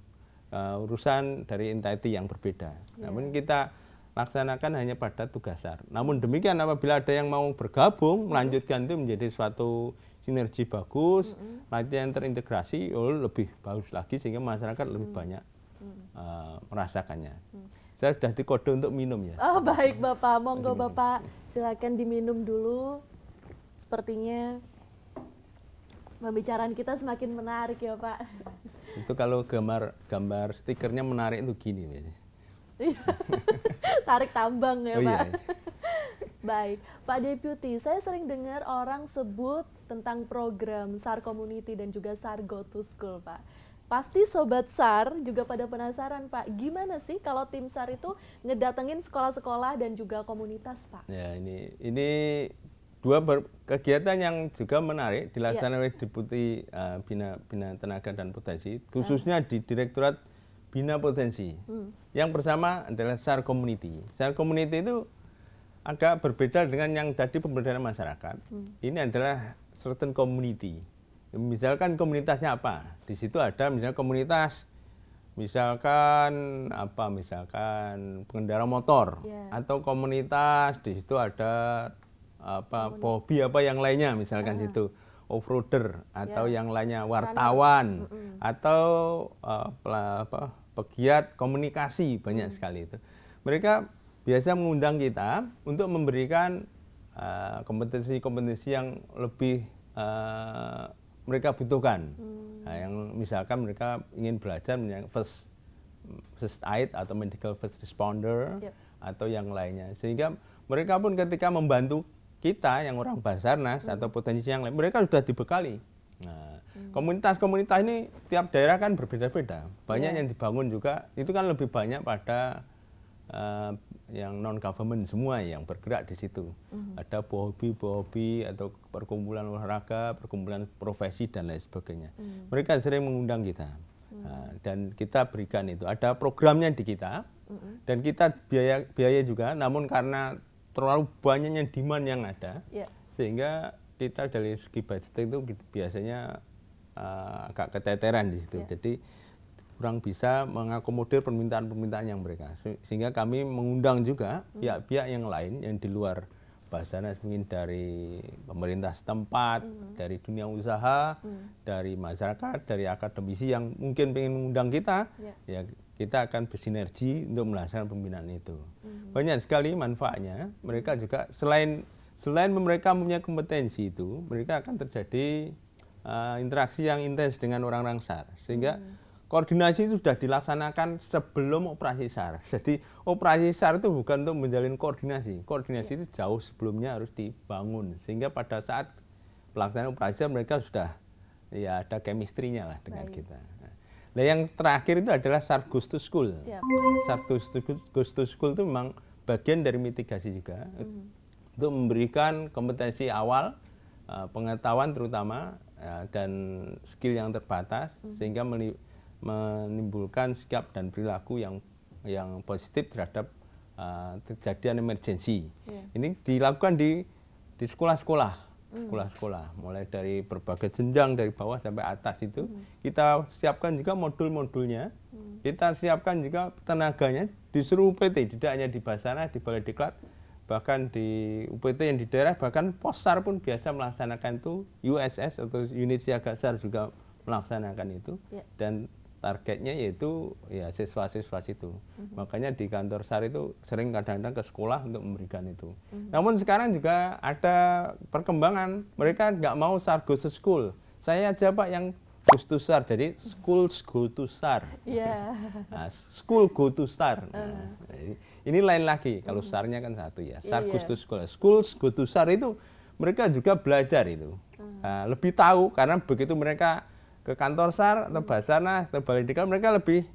uh, urusan dari entity yang berbeda. Yeah. Namun kita laksanakan hanya pada tugas sar. Namun demikian apabila ada yang mau bergabung iya. melanjutkan itu menjadi suatu sinergi bagus, mm-hmm. latihan terintegrasi oh, lebih bagus lagi sehingga masyarakat lebih mm-hmm. banyak uh, merasakannya. Mm-hmm. Saya sudah dikode untuk minum ya. Oh baik Bapak, monggo Bapak silakan diminum dulu. Sepertinya pembicaraan kita semakin menarik ya Pak. Itu kalau gambar gambar stikernya menarik itu gini nih. Tarik tambang ya oh, iya. Pak. Iya. Baik, Pak Deputi, saya sering dengar orang sebut tentang program SAR Community dan juga SAR Go to School, Pak. Pasti Sobat SAR juga pada penasaran Pak, gimana sih kalau tim SAR itu ngedatengin sekolah-sekolah dan juga komunitas Pak? Ya ini ini dua ber, kegiatan yang juga menarik dilaksanakan ya. oleh Deputi uh, Bina, Bina Tenaga dan Potensi, ah. khususnya ah. di Direktorat Bina Potensi. Hmm. Yang bersama adalah SAR Community. SAR Community itu agak berbeda dengan yang tadi pemberdayaan masyarakat. Hmm. Ini adalah certain community misalkan komunitasnya apa di situ ada misalnya komunitas misalkan apa misalkan pengendara motor yeah. atau komunitas di situ ada apa hobi apa yang lainnya misalkan uh. situ offroader atau yeah. yang lainnya wartawan mm -mm. atau uh, apa pegiat komunikasi banyak mm. sekali itu mereka biasa mengundang kita untuk memberikan eh, kompetensi-kompetensi uh, yang lebih uh, mereka butuhkan. Hmm. Nah, yang misalkan mereka ingin belajar yang first first aid atau medical first responder yep. atau yang lainnya. Sehingga mereka pun ketika membantu kita yang orang Basarnas hmm. atau potensi yang lain, mereka sudah dibekali. komunitas nah, hmm. komunitas-komunitas ini tiap daerah kan berbeda-beda. Banyak yeah. yang dibangun juga itu kan lebih banyak pada uh, yang non government semua yang bergerak di situ. Mm-hmm. Ada hobi-hobi atau perkumpulan olahraga, perkumpulan profesi dan lain sebagainya. Mm-hmm. Mereka sering mengundang kita mm-hmm. uh, dan kita berikan itu. Ada programnya di kita mm-hmm. dan kita biaya biaya juga. Namun karena terlalu banyaknya demand yang ada, yeah. sehingga kita dari segi budget itu biasanya uh, agak keteteran di situ. Yeah. Jadi kurang bisa mengakomodir permintaan-permintaan yang mereka. Sehingga kami mengundang juga hmm. pihak-pihak yang lain yang di luar Basarnas mungkin dari pemerintah setempat, hmm. dari dunia usaha, hmm. dari masyarakat, dari akademisi yang mungkin ingin mengundang kita, yeah. ya kita akan bersinergi untuk melaksanakan pembinaan itu. Hmm. Banyak sekali manfaatnya. Mereka hmm. juga selain selain mereka punya kompetensi itu, mereka akan terjadi uh, interaksi yang intens dengan orang-orang sar, sehingga hmm koordinasi itu sudah dilaksanakan sebelum operasi SAR. Jadi operasi SAR itu bukan untuk menjalin koordinasi. Koordinasi itu jauh sebelumnya harus dibangun sehingga pada saat pelaksanaan operasi mereka sudah ya ada kemistrinya lah dengan Baik. kita. Nah, yang terakhir itu adalah SAR Gustus School. Siap. SAR School itu memang bagian dari mitigasi juga. -hmm. Untuk memberikan kompetensi awal, eh, pengetahuan terutama eh, dan skill yang terbatas -hmm. sehingga menimbulkan sikap dan perilaku yang yang positif terhadap uh, kejadian emergensi. Yeah. Ini dilakukan di di sekolah-sekolah, hmm. sekolah-sekolah, mm. mulai dari berbagai jenjang dari bawah sampai atas itu mm. kita siapkan juga modul-modulnya, mm. kita siapkan juga tenaganya di seluruh UPT, tidak hanya di Basana, di Balai Diklat, bahkan di UPT yang di daerah, bahkan Posar pun biasa melaksanakan itu, USS atau unit siaga SAR juga melaksanakan itu, yeah. dan targetnya yaitu ya siswa-siswa situ. Uh mm-hmm. -huh. Makanya di kantor SAR itu sering kadang-kadang ke sekolah untuk memberikan itu. Uh mm-hmm. -huh. Namun sekarang juga ada perkembangan, mereka nggak mau SAR go to school. Saya aja Pak yang go to SAR, jadi iya. school school to SAR. Yeah. Nah, school go to SAR. Nah, uh. Ini lain lagi, kalau mm-hmm. SAR-nya kan satu ya. SAR yeah, goes iya. to school. School go to SAR itu mereka juga belajar itu. Uh. Nah, lebih tahu karena begitu mereka ke kantor sar atau hmm. basarnas atau balai mereka lebih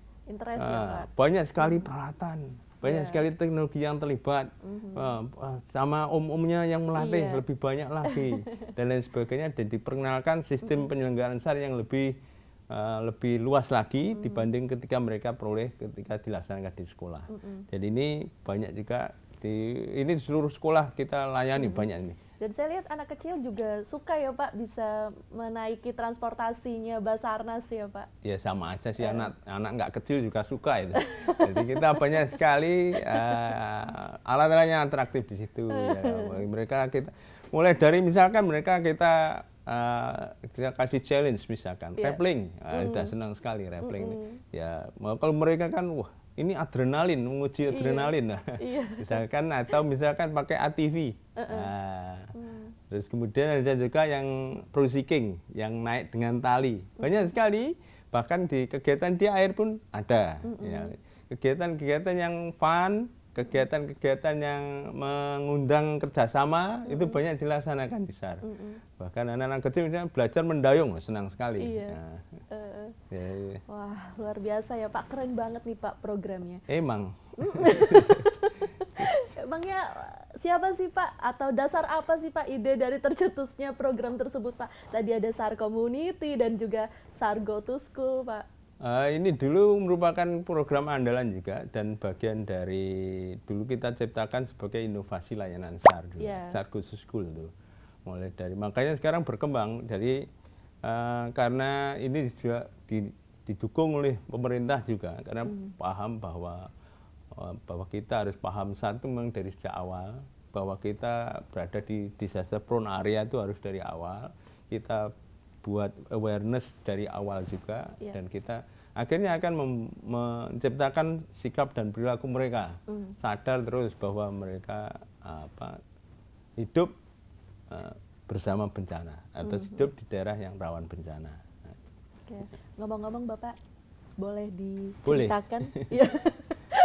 uh, banyak sekali hmm. peralatan banyak yeah. sekali teknologi yang terlibat mm-hmm. uh, sama om-omnya yang melatih yeah. lebih banyak lagi dan lain sebagainya dan diperkenalkan sistem mm-hmm. penyelenggaraan SAR yang lebih uh, lebih luas lagi mm-hmm. dibanding ketika mereka peroleh ketika dilaksanakan di sekolah. Mm-hmm. Jadi ini banyak juga di ini seluruh sekolah kita layani mm-hmm. banyak ini. Dan saya lihat anak kecil juga suka ya Pak bisa menaiki transportasinya Basarnas ya Pak. Ya sama aja sih eh. anak anak nggak kecil juga suka itu. Jadi kita banyak sekali uh, eh, alat-alatnya atraktif di situ. Ya. Mereka kita mulai dari misalkan mereka kita uh, kita kasih challenge misalkan yeah. rappling, uh, ah, mm. sudah senang sekali rappling. Mm -hmm. Ya kalau mereka kan wah ini adrenalin menguji iya, adrenalin iya. misalkan atau misalkan pakai ATV uh -uh. Nah, hmm. terus kemudian ada juga yang pro seeking yang naik dengan tali hmm. banyak sekali bahkan di kegiatan di air pun ada hmm, hmm. Ya, kegiatan-kegiatan yang fun kegiatan-kegiatan yang mengundang kerjasama mm-hmm. itu banyak dilaksanakan di SAR. Mm-hmm. Bahkan anak-anak kecil misalnya belajar mendayung, senang sekali. Iya. Nah. Uh, yeah, iya. Wah luar biasa ya Pak, keren banget nih Pak programnya. Emang. Emangnya siapa sih Pak atau dasar apa sih Pak ide dari tercetusnya program tersebut Pak? Tadi ada SAR Community dan juga SAR Go to School Pak. Uh, ini dulu merupakan program andalan juga dan bagian dari dulu kita ciptakan sebagai inovasi layanan SAR dulu, yeah. SAR khusus school dulu. Mulai dari makanya sekarang berkembang dari uh, eh, karena ini juga didukung oleh pemerintah juga karena mm. paham bahwa eh, bahwa kita harus paham satu memang dari sejak awal bahwa kita berada di disaster prone area itu harus dari awal kita buat awareness dari awal juga yeah. dan kita akhirnya akan menciptakan sikap dan perilaku mereka mm. sadar terus bahwa mereka apa hidup uh, bersama bencana atau mm. hidup di daerah yang rawan bencana. Okay. Ngomong-ngomong bapak boleh diceritakan boleh. Iya.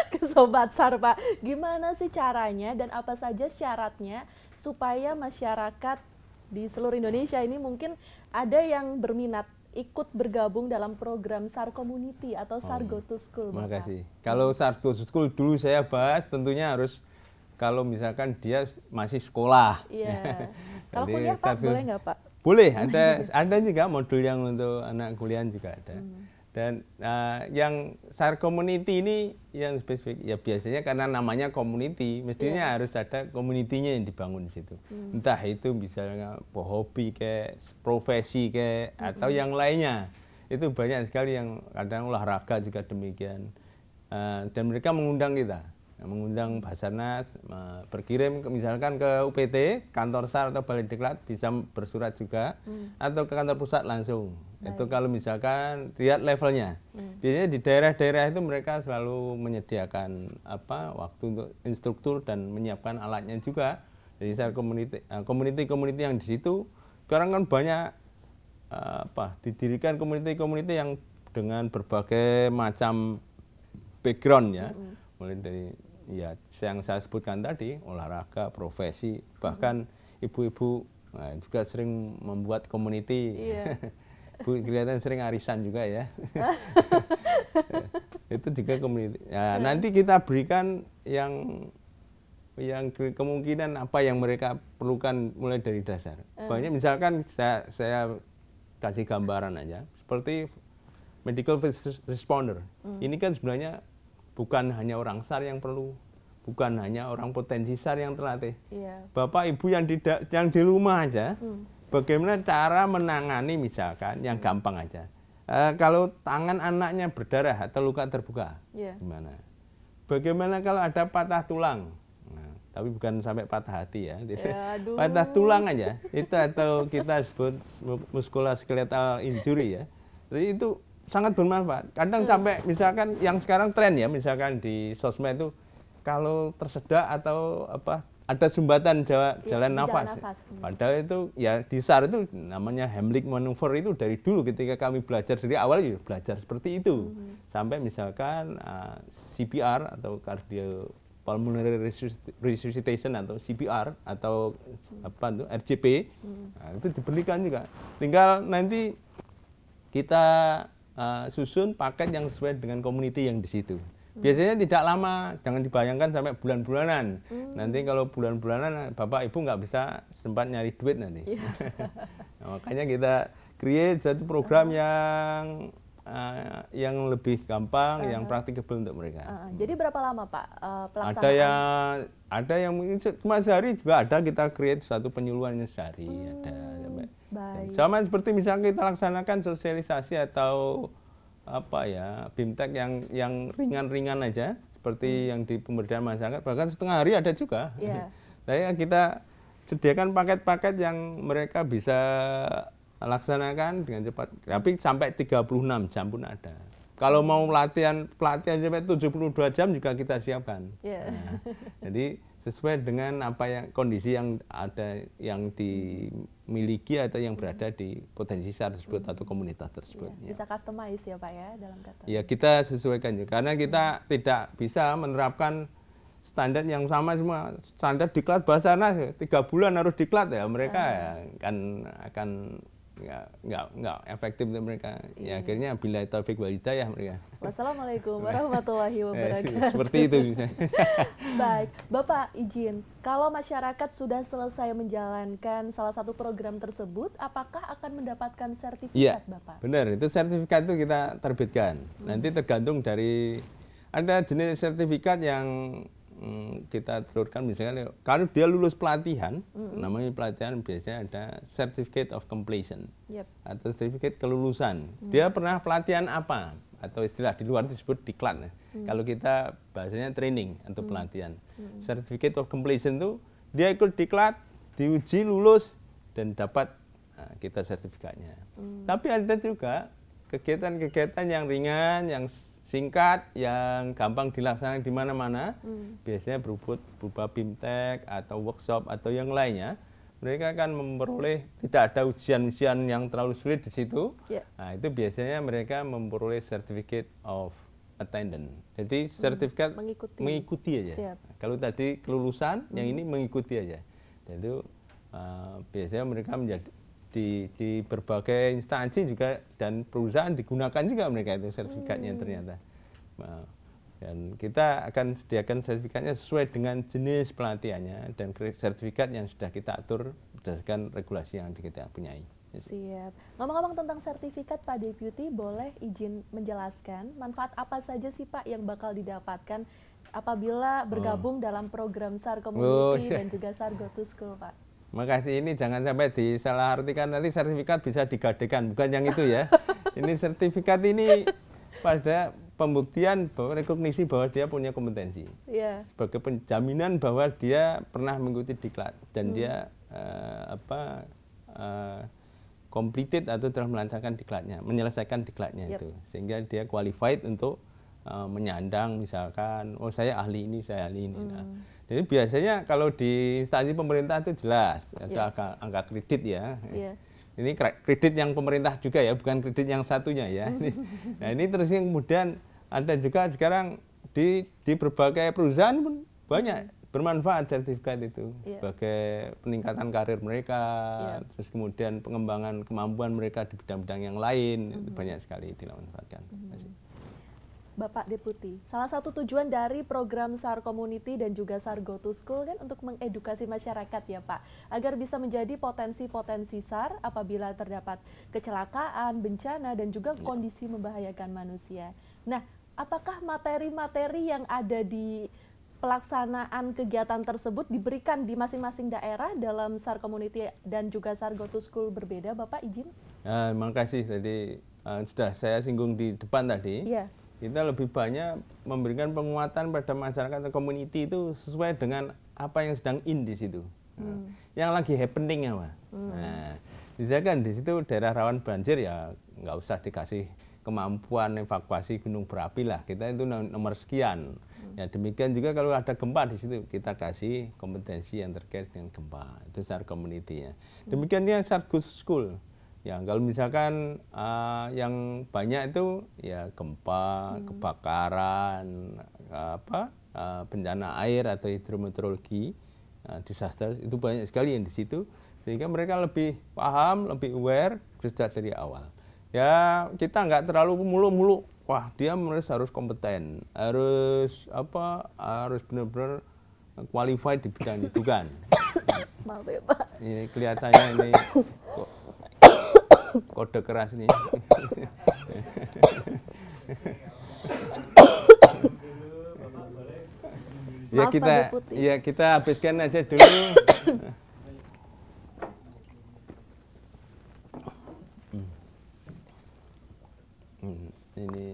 ke sobat sar gimana sih caranya dan apa saja syaratnya supaya masyarakat di seluruh Indonesia ini mungkin ada yang berminat ikut bergabung dalam program SAR Community atau SAR oh, Go to School. Terima kasih. Kalau SAR Go to School dulu saya bahas tentunya harus kalau misalkan dia masih sekolah. Iya. kalau kuliah Pak, boleh nggak Pak? Boleh, ada, ada juga modul yang untuk anak kuliah juga ada. Hmm. Dan uh, yang SAR community ini yang spesifik ya biasanya karena namanya community, mestinya yeah. harus ada community yang dibangun di situ. Mm. Entah itu misalnya hobi kayak profesi kayak mm -hmm. atau yang lainnya. Itu banyak sekali yang kadang olahraga juga demikian. Uh, dan mereka mengundang kita, mengundang Basarnas uh, eh, berkirim ke, misalkan ke UPT, kantor SAR atau Balai Diklat bisa bersurat juga mm. atau ke kantor pusat langsung Baik. Itu kalau misalkan lihat levelnya. Hmm. Biasanya di daerah-daerah itu mereka selalu menyediakan apa waktu untuk instruktur dan menyiapkan alatnya juga. Jadi saya komuniti eh, komuniti community yang di situ sekarang kan banyak eh, apa didirikan komuniti-komuniti yang dengan berbagai macam background ya. -hmm. Mulai dari ya yang saya sebutkan tadi olahraga, profesi, bahkan hmm. ibu-ibu -hmm. nah, juga sering membuat community. Iya. Yeah. Bu kelihatan sering arisan juga ya. itu juga komunitas. Ya, nanti kita berikan yang yang ke kemungkinan apa yang mereka perlukan mulai dari dasar. Hmm. Banyak misalkan saya saya kasih gambaran aja seperti medical responder. Hmm. Ini kan sebenarnya bukan hanya orang SAR yang perlu, bukan hanya orang potensi SAR yang terlatih. Yeah. Bapak ibu yang tidak yang di rumah aja. Hmm bagaimana cara menangani misalkan yang hmm. gampang aja. e, kalau tangan anaknya berdarah atau luka terbuka, yeah. gimana? Bagaimana kalau ada patah tulang? Nah, tapi bukan sampai patah hati ya, ya aduh. patah tulang aja. Itu atau kita sebut muskuloskeletal injury ya. Jadi itu sangat bermanfaat. Kadang hmm. sampai misalkan yang sekarang tren ya, misalkan di sosmed itu kalau tersedak atau apa ada sumbatan ya, jalan iya, nafas. Jalan nafas. Hmm. Padahal itu ya di SAR itu namanya Hamlik maneuver itu dari dulu ketika kami belajar dari awal ya belajar seperti itu. Hmm. Sampai misalkan uh, ah, CPR atau cardio pulmonary resuscitation atau CPR atau hmm. apa itu RCP hmm. nah, itu diberikan juga. Tinggal nanti kita uh, susun paket yang sesuai dengan community yang di situ. Biasanya tidak lama, jangan dibayangkan sampai bulan-bulanan. Hmm. Nanti kalau bulan-bulanan bapak ibu nggak bisa sempat nyari duit nanti. Yeah. nah, makanya kita create satu program uh yang uh, yang lebih gampang, uh -huh. yang ah. praktikabel untuk mereka. Uh ah, -huh. Hmm. Jadi berapa lama pak uh, pelaksanaan? Ada yang ada yang mungkin cuma sehari juga ada kita create satu yang sehari hmm. ada sampai. Hmm, Sama seperti misalnya kita laksanakan sosialisasi atau apa ya bimtek yang yang ringan-ringan aja seperti hmm. yang di pemberdayaan masyarakat bahkan setengah hari ada juga. Yeah. Saya kita sediakan paket-paket yang mereka bisa laksanakan dengan cepat. Tapi sampai 36 jam pun ada. Kalau hmm. mau latihan pelatihan sampai 72 jam juga kita siapkan. Yeah. Nah, jadi sesuai dengan apa yang kondisi yang ada yang dimiliki atau yang berada di potensi sar tersebut atau komunitas tersebut. Iya, ya. Bisa customize ya pak ya dalam kata. Ya kita sesuaikan ya karena kita hmm. tidak bisa menerapkan standar yang sama semua standar diklat bahasa nah tiga bulan harus diklat ya mereka hmm. ya, kan akan nggak nggak nggak efektif untuk mereka. ya Ya akhirnya bila taufik wal ya mereka. Wassalamualaikum warahmatullahi eh, wabarakatuh. Seperti itu bisa. Baik, Bapak izin, kalau masyarakat sudah selesai menjalankan salah satu program tersebut, apakah akan mendapatkan sertifikat, ya, Bapak? Benar, itu sertifikat itu kita terbitkan. Hmm. Nanti tergantung dari ada jenis sertifikat yang Mm, kita telurkan misalnya kalau dia lulus pelatihan mm-hmm. namanya pelatihan biasanya ada certificate of completion yep. atau certificate kelulusan mm. dia pernah pelatihan apa atau istilah di luar disebut diklat ya. mm. kalau kita bahasanya training atau mm. pelatihan mm. certificate of completion itu dia ikut diklat diuji lulus dan dapat nah, kita sertifikatnya mm. tapi ada juga kegiatan-kegiatan yang ringan yang singkat yang gampang dilaksanakan di mana-mana hmm. biasanya berubut berupa bimtek atau workshop atau yang lainnya mereka akan memperoleh tidak ada ujian-ujian yang terlalu sulit di situ yeah. nah itu biasanya mereka memperoleh certificate of attendance jadi sertifikat hmm, mengikuti. mengikuti aja Siap. Nah, kalau tadi kelulusan hmm. yang ini mengikuti aja jadi uh, biasanya mereka menjadi di, di berbagai instansi juga dan perusahaan digunakan juga mereka itu sertifikatnya hmm. ternyata. Dan kita akan sediakan sertifikatnya sesuai dengan jenis pelatihannya dan sertifikat yang sudah kita atur berdasarkan regulasi yang kita punyai. Siap. Ngomong-ngomong tentang sertifikat Pak Deputy boleh izin menjelaskan manfaat apa saja sih Pak yang bakal didapatkan apabila oh. bergabung oh. dalam program SAR Community oh. Iya. dan juga SAR Go School Pak? Makasih ini jangan sampai disalahartikan nanti sertifikat bisa digadekan, bukan yang itu ya. ini sertifikat ini pada pembuktian bahwa rekognisi bahwa dia punya kompetensi. Yeah. Sebagai penjaminan bahwa dia pernah mengikuti diklat dan hmm. dia uh, apa uh, completed atau telah melancarkan diklatnya, menyelesaikan diklatnya yep. itu. Sehingga dia qualified untuk uh, menyandang misalkan oh saya ahli ini, saya ahli ini. Nah, hmm. Nah, jadi biasanya kalau di instansi pemerintah itu jelas ada iya. angka, angka kredit ya. Yeah. Ini kredit yang pemerintah juga ya, bukan kredit yang satunya ya. nah ini terus yang kemudian ada juga sekarang di di berbagai perusahaan pun banyak bermanfaat sertifikat itu yeah. sebagai peningkatan karir mereka, yeah. terus kemudian pengembangan kemampuan mereka di bidang-bidang yang lain mm banyak sekali dilakukan. Mm -hmm. Bapak Deputi. Salah satu tujuan dari program SAR Community dan juga SAR Go to School kan untuk mengedukasi masyarakat ya Pak, agar bisa menjadi potensi-potensi SAR apabila terdapat kecelakaan, bencana, dan juga iya. kondisi membahayakan manusia. Nah, apakah materi-materi yang ada di pelaksanaan kegiatan tersebut diberikan di masing-masing daerah dalam SAR Community dan juga SAR Go to School berbeda, Bapak izin? Uh, terima kasih, jadi uh, sudah saya singgung di depan tadi. Yeah kita lebih banyak memberikan penguatan pada masyarakat atau community itu sesuai dengan apa yang sedang in di situ. Nah, hmm. Yang lagi happening apa? Hmm. Nah, misalkan di situ daerah rawan banjir ya nggak usah dikasih kemampuan evakuasi gunung berapi lah. Kita itu nomor sekian. Hmm. Ya demikian juga kalau ada gempa di situ kita kasih kompetensi yang terkait dengan gempa. Itu secara community-nya. Hmm. Demikian yang secara school ya kalau misalkan uh, yang banyak itu ya gempa hmm. kebakaran apa uh, bencana air atau hidrometeorologi uh, disaster itu banyak sekali yang di situ sehingga mereka lebih paham lebih aware sejak dari awal ya kita nggak terlalu mulu-mulu wah dia harus kompeten harus apa harus benar-benar qualified di bidang itu kan Maaf ya, ini kelihatannya ini kok kode keras nih. ya kita ya kita habiskan aja dulu. Hmm. ini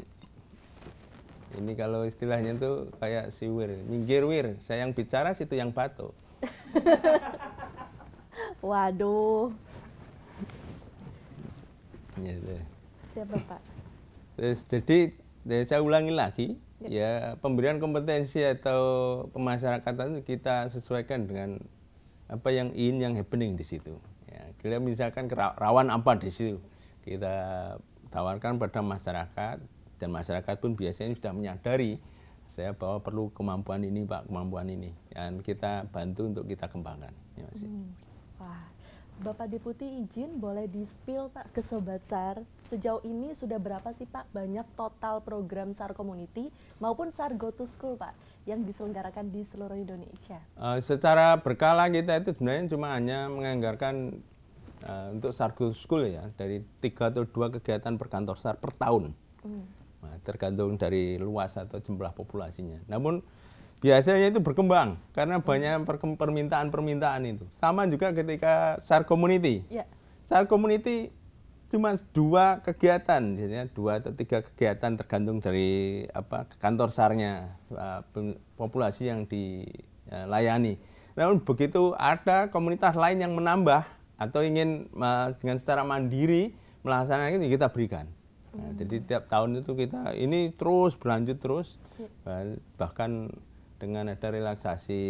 ini kalau istilahnya tuh kayak siwir, minggir wir. Saya yang bicara situ yang batuk. Waduh. Ya, Siapa Pak? Terus, jadi ya saya ulangi lagi, ya. ya pemberian kompetensi atau pemasyarakatan itu kita sesuaikan dengan apa yang in yang happening di situ. Ya, kita misalkan rawan apa di situ, kita tawarkan pada masyarakat dan masyarakat pun biasanya sudah menyadari saya bahwa perlu kemampuan ini pak kemampuan ini dan kita bantu untuk kita kembangkan ya, Hmm. Wah Bapak Deputi izin boleh di-spill Pak ke Sobat SAR. Sejauh ini sudah berapa sih Pak banyak total program SAR Community maupun SAR Go to School Pak yang diselenggarakan di seluruh Indonesia? Uh, secara berkala kita itu sebenarnya cuma hanya menganggarkan uh, untuk SAR Go to School ya dari tiga atau dua kegiatan per kantor SAR per tahun. Hmm. Nah, tergantung dari luas atau jumlah populasinya. Namun biasanya itu berkembang karena banyak permintaan-permintaan itu. Sama juga ketika SAR Community. Ya. SAR Community cuma dua kegiatan, jadinya dua atau tiga kegiatan tergantung dari apa kantor sar eh, populasi yang dilayani. Eh, Namun begitu ada komunitas lain yang menambah atau ingin eh, dengan secara mandiri melaksanakan itu ya kita berikan. Nah, Jadi hmm. tiap tahun itu kita ini terus berlanjut terus ya. bahkan dengan ada relaksasi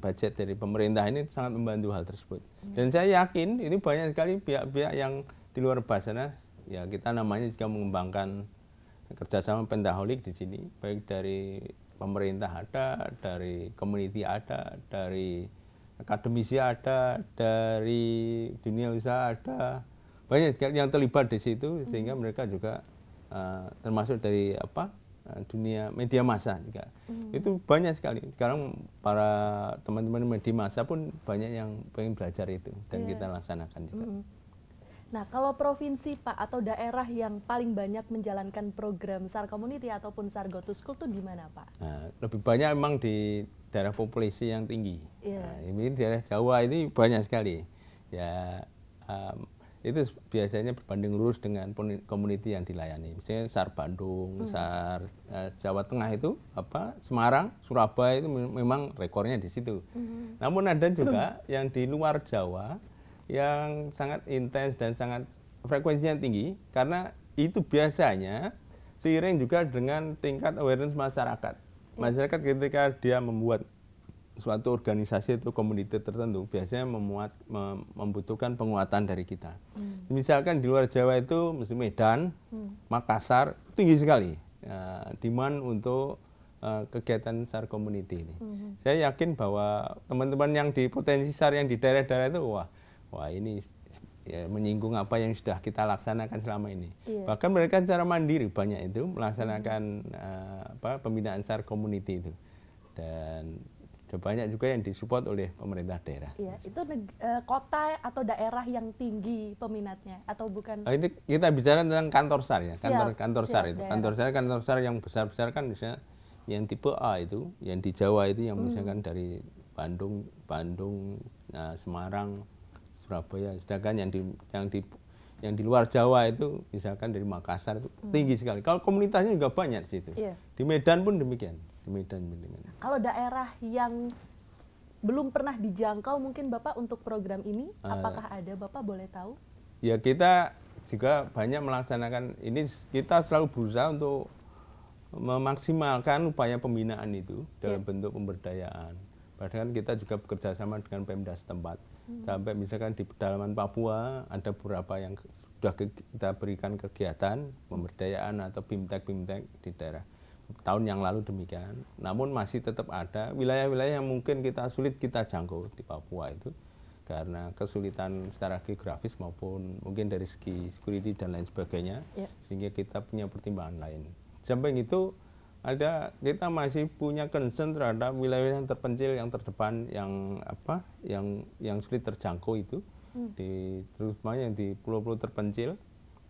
budget dari pemerintah ini sangat membantu hal tersebut. Dan saya yakin ini banyak sekali pihak-pihak yang di luar basana ya kita namanya juga mengembangkan kerjasama pentaholik di sini baik dari pemerintah ada, dari community ada, dari akademisi ada, dari dunia usaha ada, banyak sekali yang terlibat di situ sehingga mereka juga uh, termasuk dari apa Eh, dunia media massa juga hmm. itu banyak sekali sekarang para teman-teman media massa pun banyak yang pengen belajar itu dan yeah. kita laksanakan juga. Hmm. Nah kalau provinsi pak atau daerah yang paling banyak menjalankan program sar community ataupun sar Go to school itu di mana pak? Nah, lebih banyak memang di daerah populasi yang tinggi. Yeah. Nah, ini daerah Jawa ini banyak sekali ya. Um, itu biasanya berbanding lurus dengan community yang dilayani. Misalnya SAR Bandung, hmm. SAR uh, Jawa Tengah itu apa Semarang, Surabaya itu memang rekornya di situ. Hmm. Namun ada juga hmm. yang di luar Jawa yang sangat intens dan sangat frekuensinya tinggi karena itu biasanya seiring juga dengan tingkat awareness masyarakat. Iya. Masyarakat ketika dia membuat suatu organisasi atau komunitas tertentu biasanya memuat mem, membutuhkan penguatan dari kita. Hmm. Misalkan di luar Jawa itu mesti Medan, hmm. Makassar tinggi sekali uh, demand untuk uh, kegiatan SAR community ini. Hmm. Saya yakin bahwa teman-teman yang di potensi SAR yang di daerah-daerah itu wah wah ini ya, menyinggung apa yang sudah kita laksanakan selama ini. Yeah. Bahkan mereka secara mandiri banyak itu melaksanakan hmm. uh, apa, pembinaan SAR community itu. Dan banyak juga yang disupport oleh pemerintah daerah. Iya, itu e, kota atau daerah yang tinggi peminatnya atau bukan? Oh, ini kita bicara tentang kantor SAR ya, kantor siap, kantor SAR itu. Kantor SAR kantor SAR yang besar-besar kan bisa yang tipe A itu, yang di Jawa itu yang hmm. misalkan dari Bandung, Bandung, nah, Semarang, Surabaya. Sedangkan yang di yang di yang di luar Jawa itu misalkan dari Makassar itu hmm. tinggi sekali. Kalau komunitasnya juga banyak di situ. Yeah. Di Medan pun demikian di Medan Kalau daerah yang belum pernah dijangkau mungkin Bapak untuk program ini uh, apakah ada Bapak boleh tahu? Ya kita juga banyak melaksanakan ini kita selalu berusaha untuk memaksimalkan upaya pembinaan itu dalam yeah. bentuk pemberdayaan. Padahal kita juga bekerja sama dengan Pemda setempat. Hmm. Sampai misalkan di pedalaman Papua ada beberapa yang sudah kita berikan kegiatan pemberdayaan atau bimtek-bimtek di daerah tahun yang lalu demikian. Namun masih tetap ada wilayah-wilayah yang mungkin kita sulit kita jangkau di Papua itu karena kesulitan secara geografis maupun mungkin dari segi security dan lain sebagainya yeah. sehingga kita punya pertimbangan lain. Samping itu ada kita masih punya concern terhadap wilayah yang terpencil yang terdepan yang apa yang yang sulit terjangkau itu hmm. di terutama yang di pulau-pulau terpencil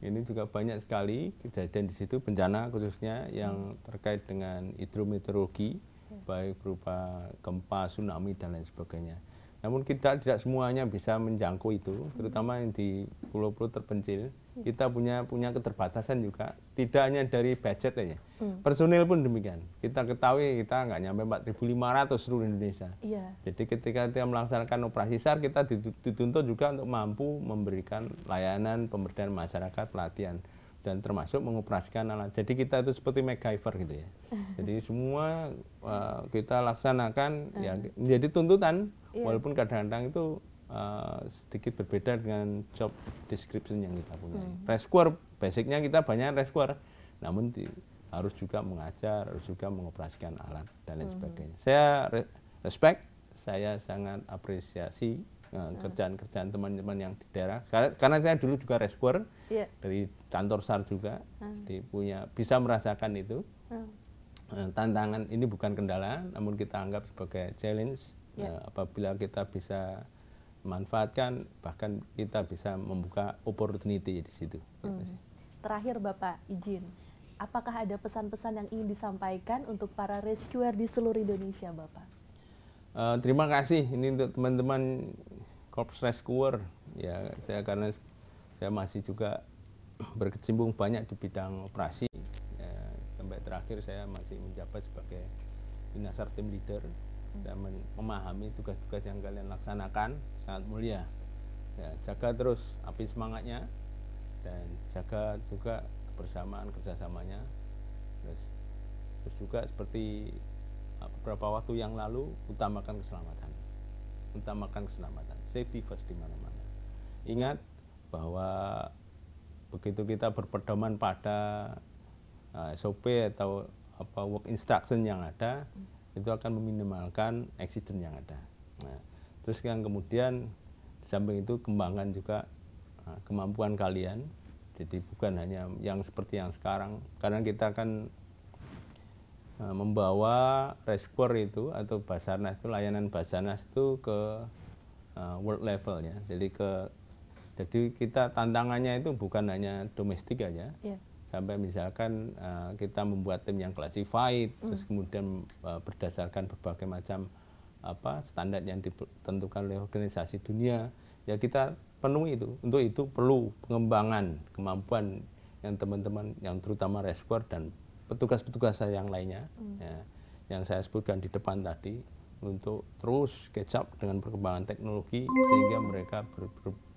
ini juga banyak sekali kejadian di situ bencana khususnya yang terkait dengan hidrometeorologi baik berupa gempa, tsunami dan lain sebagainya. Namun kita tidak semuanya bisa menjangkau itu, terutama yang di pulau-pulau terpencil kita punya punya keterbatasan juga tidak hanya dari budget aja hmm. personil pun demikian kita ketahui kita nggak nyampe 4.500 seluruh Indonesia yeah. jadi ketika kita melaksanakan operasi sar kita dituntut juga untuk mampu memberikan layanan pemberdayaan masyarakat pelatihan dan termasuk mengoperasikan alat jadi kita itu seperti MacGyver gitu ya jadi semua uh, kita laksanakan uh. ya hmm. menjadi tuntutan yeah. walaupun kadang-kadang itu Eh, sedikit berbeda dengan job description yang kita punya. Hmm. Rescuer basicnya kita banyak rescuer, namun di, harus juga mengajar, harus juga mengoperasikan alat dan lain hmm. sebagainya. Saya re respect, saya sangat apresiasi eh, hmm. kerjaan-kerjaan teman-teman yang di daerah. Karena saya dulu juga rescuer yeah. dari kantor SAR juga, uh. punya bisa merasakan itu. Uh. Tantangan ini bukan kendala, namun kita anggap sebagai challenge. Yeah. Iya. Apabila kita bisa manfaatkan bahkan kita bisa membuka opportunity di situ. Gitu hmm. Terakhir Bapak izin, apakah ada pesan-pesan yang ingin disampaikan untuk para rescuer di seluruh Indonesia Bapak? Uh, terima kasih ini untuk teman-teman Corps Rescuer ya saya karena saya masih juga berkecimpung banyak di bidang operasi ya, sampai terakhir saya masih menjabat sebagai Inasar tim leader dan memahami tugas-tugas yang kalian laksanakan sangat mulia ya, jaga terus api semangatnya dan jaga juga kebersamaan kerjasamanya terus, terus juga seperti ah, beberapa waktu yang lalu utamakan keselamatan utamakan keselamatan safety first di mana-mana ingat bahwa begitu kita berpedoman pada uh, ah, SOP atau apa work instruction yang ada hmm itu akan meminimalkan accident yang ada. Nah, terus yang kemudian di samping itu kembangkan juga eh, kemampuan kalian. Jadi bukan hanya yang seperti yang sekarang, karena kita akan eh, membawa rescuer itu atau basarnas itu layanan basarnas itu ke uh, world level ya. Jadi ke jadi kita tantangannya itu bukan hanya domestik aja, yeah sampai misalkan uh, kita membuat tim yang classified mm. terus kemudian uh, berdasarkan berbagai macam apa standar yang ditentukan oleh organisasi dunia ya kita penuhi itu untuk itu perlu pengembangan kemampuan yang teman-teman yang terutama rescuer dan petugas-petugas saya yang lainnya mm. ya, yang saya sebutkan di depan tadi untuk terus catch up dengan perkembangan teknologi sehingga mereka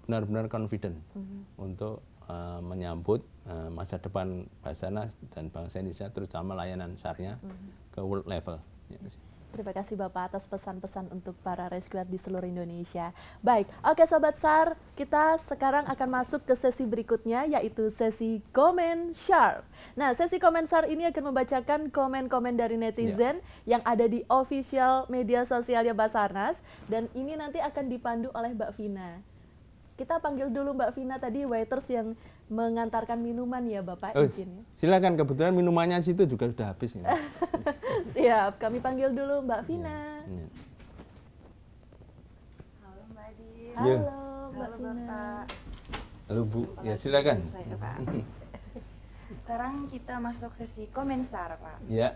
benar-benar confident mm untuk uh, menyambut uh, masa depan Basarnas dan bangsa Indonesia terutama layanan SAR-nya hmm. ke world level. Ya. Terima kasih Bapak atas pesan-pesan untuk para rescuer di seluruh Indonesia. Baik, oke Sobat SAR, kita sekarang akan masuk ke sesi berikutnya yaitu sesi Komen Sharp. Nah, sesi Komen Sharp ini akan membacakan komen-komen dari netizen yeah. yang ada di official media sosialnya Basarnas dan ini nanti akan dipandu oleh Mbak Vina. Kita panggil dulu Mbak Vina tadi waiters yang mengantarkan minuman ya Bapak oh, izin. Ya. Silakan kebetulan minumannya situ juga sudah habis ini. Siap, kami panggil dulu Mbak iya, Vina. Ya, ya. Halo Mbak Adi. Iya. Halo ya. Mbak Halo, Vina. Bapak. Halo Bu, ya silakan. Sekarang kita masuk sesi komentar Pak. Ya.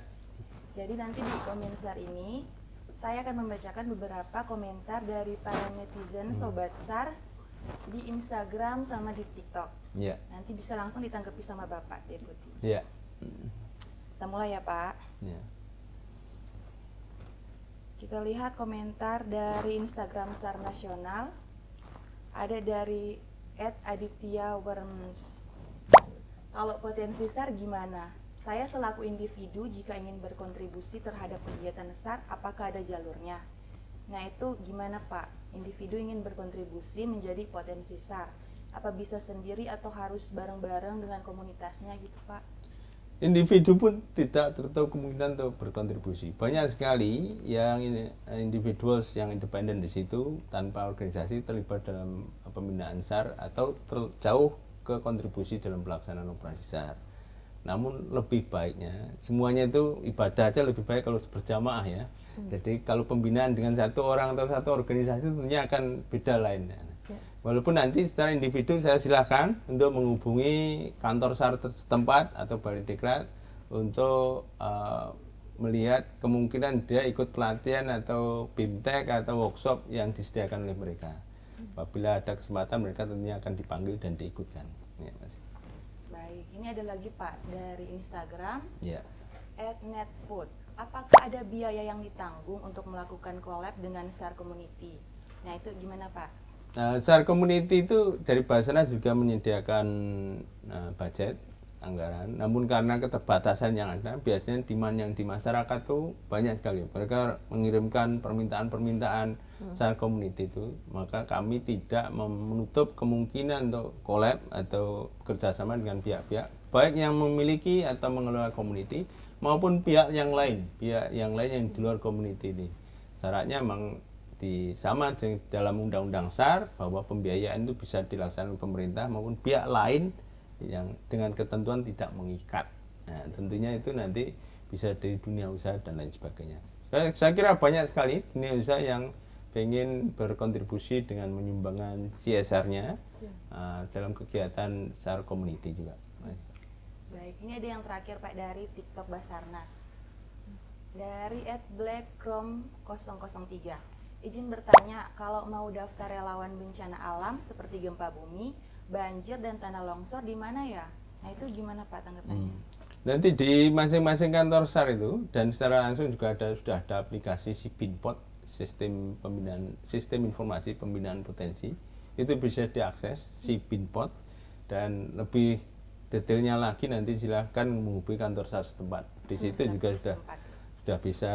Jadi nanti di komentar ini saya akan membacakan beberapa komentar dari para netizen hmm. Sobat SAR di Instagram sama di TikTok. Yeah. Nanti bisa langsung ditanggapi sama Bapak Deputi. Iya. Yeah. Kita mulai ya Pak. Yeah. Kita lihat komentar dari Instagram Sar Nasional. Ada dari Ed Aditya Worms. Kalau potensi SAR gimana? Saya selaku individu jika ingin berkontribusi terhadap kegiatan SAR, apakah ada jalurnya? Nah itu gimana Pak? Individu ingin berkontribusi menjadi potensi SAR. Apa bisa sendiri atau harus bareng-bareng dengan komunitasnya gitu Pak? Individu pun tidak tertutup kemungkinan untuk berkontribusi. Banyak sekali yang individuals yang independen di situ tanpa organisasi terlibat dalam pembinaan SAR atau terjauh ke kontribusi dalam pelaksanaan operasi SAR. Namun lebih baiknya semuanya itu ibadah aja lebih baik kalau berjamaah ya Hmm. Jadi kalau pembinaan dengan satu orang atau satu organisasi tentunya akan beda lainnya. Ya. Walaupun nanti secara individu saya silahkan untuk menghubungi kantor SAR setempat atau Balai Diklat untuk uh, melihat kemungkinan dia ikut pelatihan atau bimtek atau workshop yang disediakan oleh mereka. Hmm. Apabila ada kesempatan mereka tentunya akan dipanggil dan diikutkan. Ya, Mas. Baik, ini ada lagi Pak dari Instagram. Ya. At netfood apakah ada biaya yang ditanggung untuk melakukan collab dengan SAR Community? Nah itu gimana Pak? Nah, SAR Community itu dari Basana juga menyediakan uh, budget anggaran, namun karena keterbatasan yang ada, biasanya demand yang di masyarakat tuh banyak sekali. Mereka mengirimkan permintaan-permintaan hmm. SAR Community itu, maka kami tidak menutup kemungkinan untuk collab atau kerjasama dengan pihak-pihak, baik yang memiliki atau mengelola community maupun pihak yang lain, pihak yang lain yang di luar community ini. Syaratnya memang di sama dalam undang-undang SAR bahwa pembiayaan itu bisa dilaksanakan pemerintah maupun pihak lain yang dengan ketentuan tidak mengikat. Nah, tentunya itu nanti bisa dari dunia usaha dan lain sebagainya. Saya, kira banyak sekali dunia usaha yang ingin berkontribusi dengan menyumbangkan CSR-nya ya. uh, dalam kegiatan SAR Community juga. Ini ada yang terakhir Pak dari TikTok Basarnas. Dari at Chrome 003 Izin bertanya, kalau mau daftar relawan bencana alam seperti gempa bumi, banjir dan tanah longsor di mana ya? Nah itu gimana Pak tanggapannya? Hmm. Nanti di masing-masing kantor SAR itu dan secara langsung juga ada sudah ada aplikasi si Binpot sistem pembinaan sistem informasi pembinaan potensi itu bisa diakses si Binpot dan lebih detailnya lagi nanti silahkan menghubungi kantor sar setempat. Di situ juga sudah sudah bisa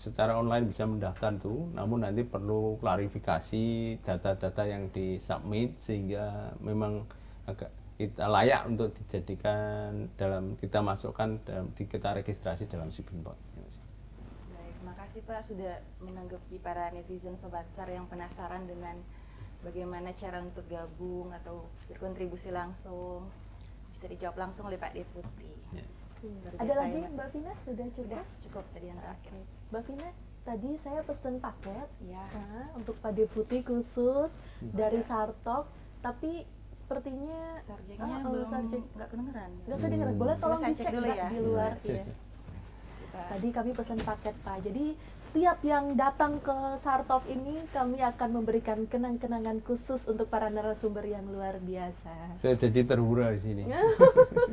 secara online bisa mendaftar tuh. Namun nanti perlu klarifikasi data-data yang disubmit sehingga memang agak kita layak untuk dijadikan dalam kita masukkan dalam di kita registrasi dalam Sibinpot. Baik, kasih Pak sudah menanggapi para netizen sobat sar yang penasaran dengan bagaimana cara untuk gabung atau berkontribusi langsung bisa dijawab langsung oleh Pak Deputi. Ya. Hmm. Ada lagi Mbak Vina sudah cukup? Sudah cukup tadi yang terakhir. Okay. Mbak Vina tadi saya pesen paket iya. ya. nah, untuk Pak Deputi khusus hmm. dari iya. Sartok, tapi sepertinya sarjeknya ah, oh, belum sarjek. nggak kedengeran. Nggak kedengeran. Boleh tolong dicek dulu ya. di luar. Ya. ya. Tadi kami pesan paket Pak. Jadi setiap yang datang ke Sartov ini kami akan memberikan kenang-kenangan khusus untuk para narasumber yang luar biasa. Saya jadi terhura di sini.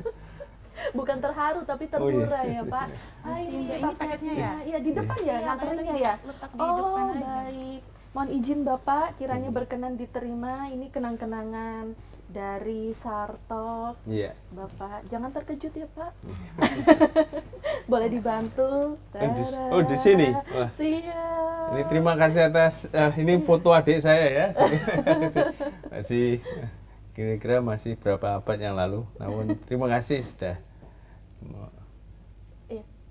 Bukan terharu tapi terhura oh, iya. ya Pak. Ah, ini, ini paketnya ya? Iya, iya di depan ya, iya, ya kantornya ya. Letak di oh depan baik. Aja. Mohon izin Bapak, kiranya hmm. berkenan diterima ini kenang-kenangan dari Sarto. Iya. Bapak, jangan terkejut ya, Pak. Iya. Boleh dibantu. Tadah. Oh, oh, di sini. Siap. Ini terima kasih atas uh, ini foto adik saya ya. masih kira-kira masih berapa abad yang lalu. Namun terima kasih sudah.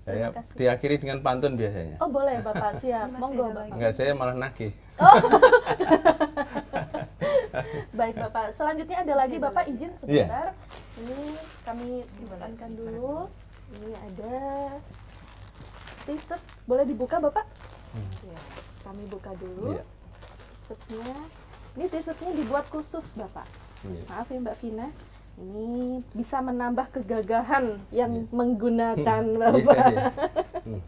Iya, saya diakhiri dengan pantun biasanya. Oh boleh Bapak, siap. Monggo Bapak. Enggak, saya malah nagih. Oh. Baik Bapak, selanjutnya ada lagi Bapak izin iya. sebentar. Yeah. Ini kami simpankan iya, dulu. Ini ada t-shirt. boleh dibuka Bapak? Hmm. Ya, kami buka dulu. Yeah. Ini Ini shirtnya dibuat khusus Bapak. Yeah. Maaf ya Mbak Vina ini bisa menambah kegagahan yang yeah. menggunakan iya, bapak. Yeah, yeah. Hmm.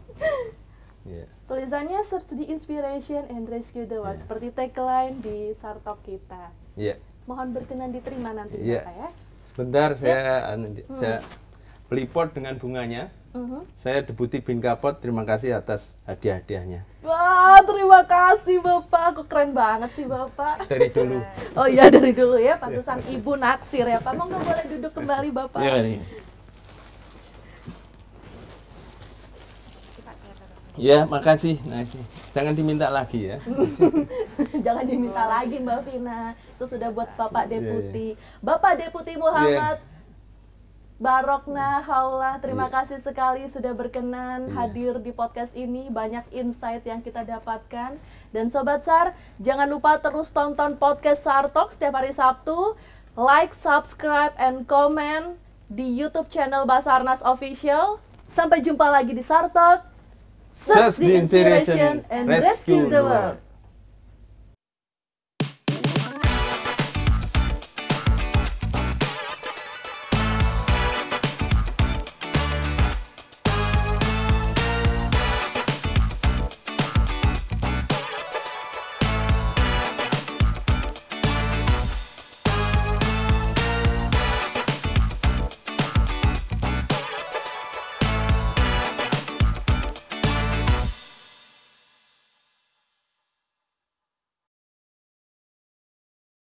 Yeah. Tulisannya search the inspiration and rescue the world yeah. seperti tagline di Sartok kita. Yeah. Mohon berkenan diterima nanti yeah. Bapak ya. Sebentar Siap? saya anu, hmm. saya pelipot dengan bunganya. Uh mhm. -huh. Saya debuti Bingkapot, terima kasih atas hadiah-hadiahnya. Wah, terima kasih Bapak. Kok keren banget sih Bapak. Dari dulu. oh iya, dari dulu ya. Iya. Pantesan Ibu naksir ya Pak. Monggo boleh duduk kembali Bapak. Iya nih. Iya. Ya, makasih. Nice. Nah, jangan diminta lagi ya. Jangan diminta lagi Mbak Vina. Itu sudah buat Bapak iya, iya. Deputi. Yeah, yeah. Bapak Deputi Muhammad yeah. Barokna Haula, terima yeah. kasih sekali sudah berkenan yeah. hadir di podcast ini. Banyak insight yang kita dapatkan. Dan Sobat Sar, jangan lupa terus tonton podcast Sartok setiap hari Sabtu. Like, subscribe, and comment di YouTube channel Basarnas Official. Sampai jumpa lagi di Sartok. search the inspiration and rescue the world.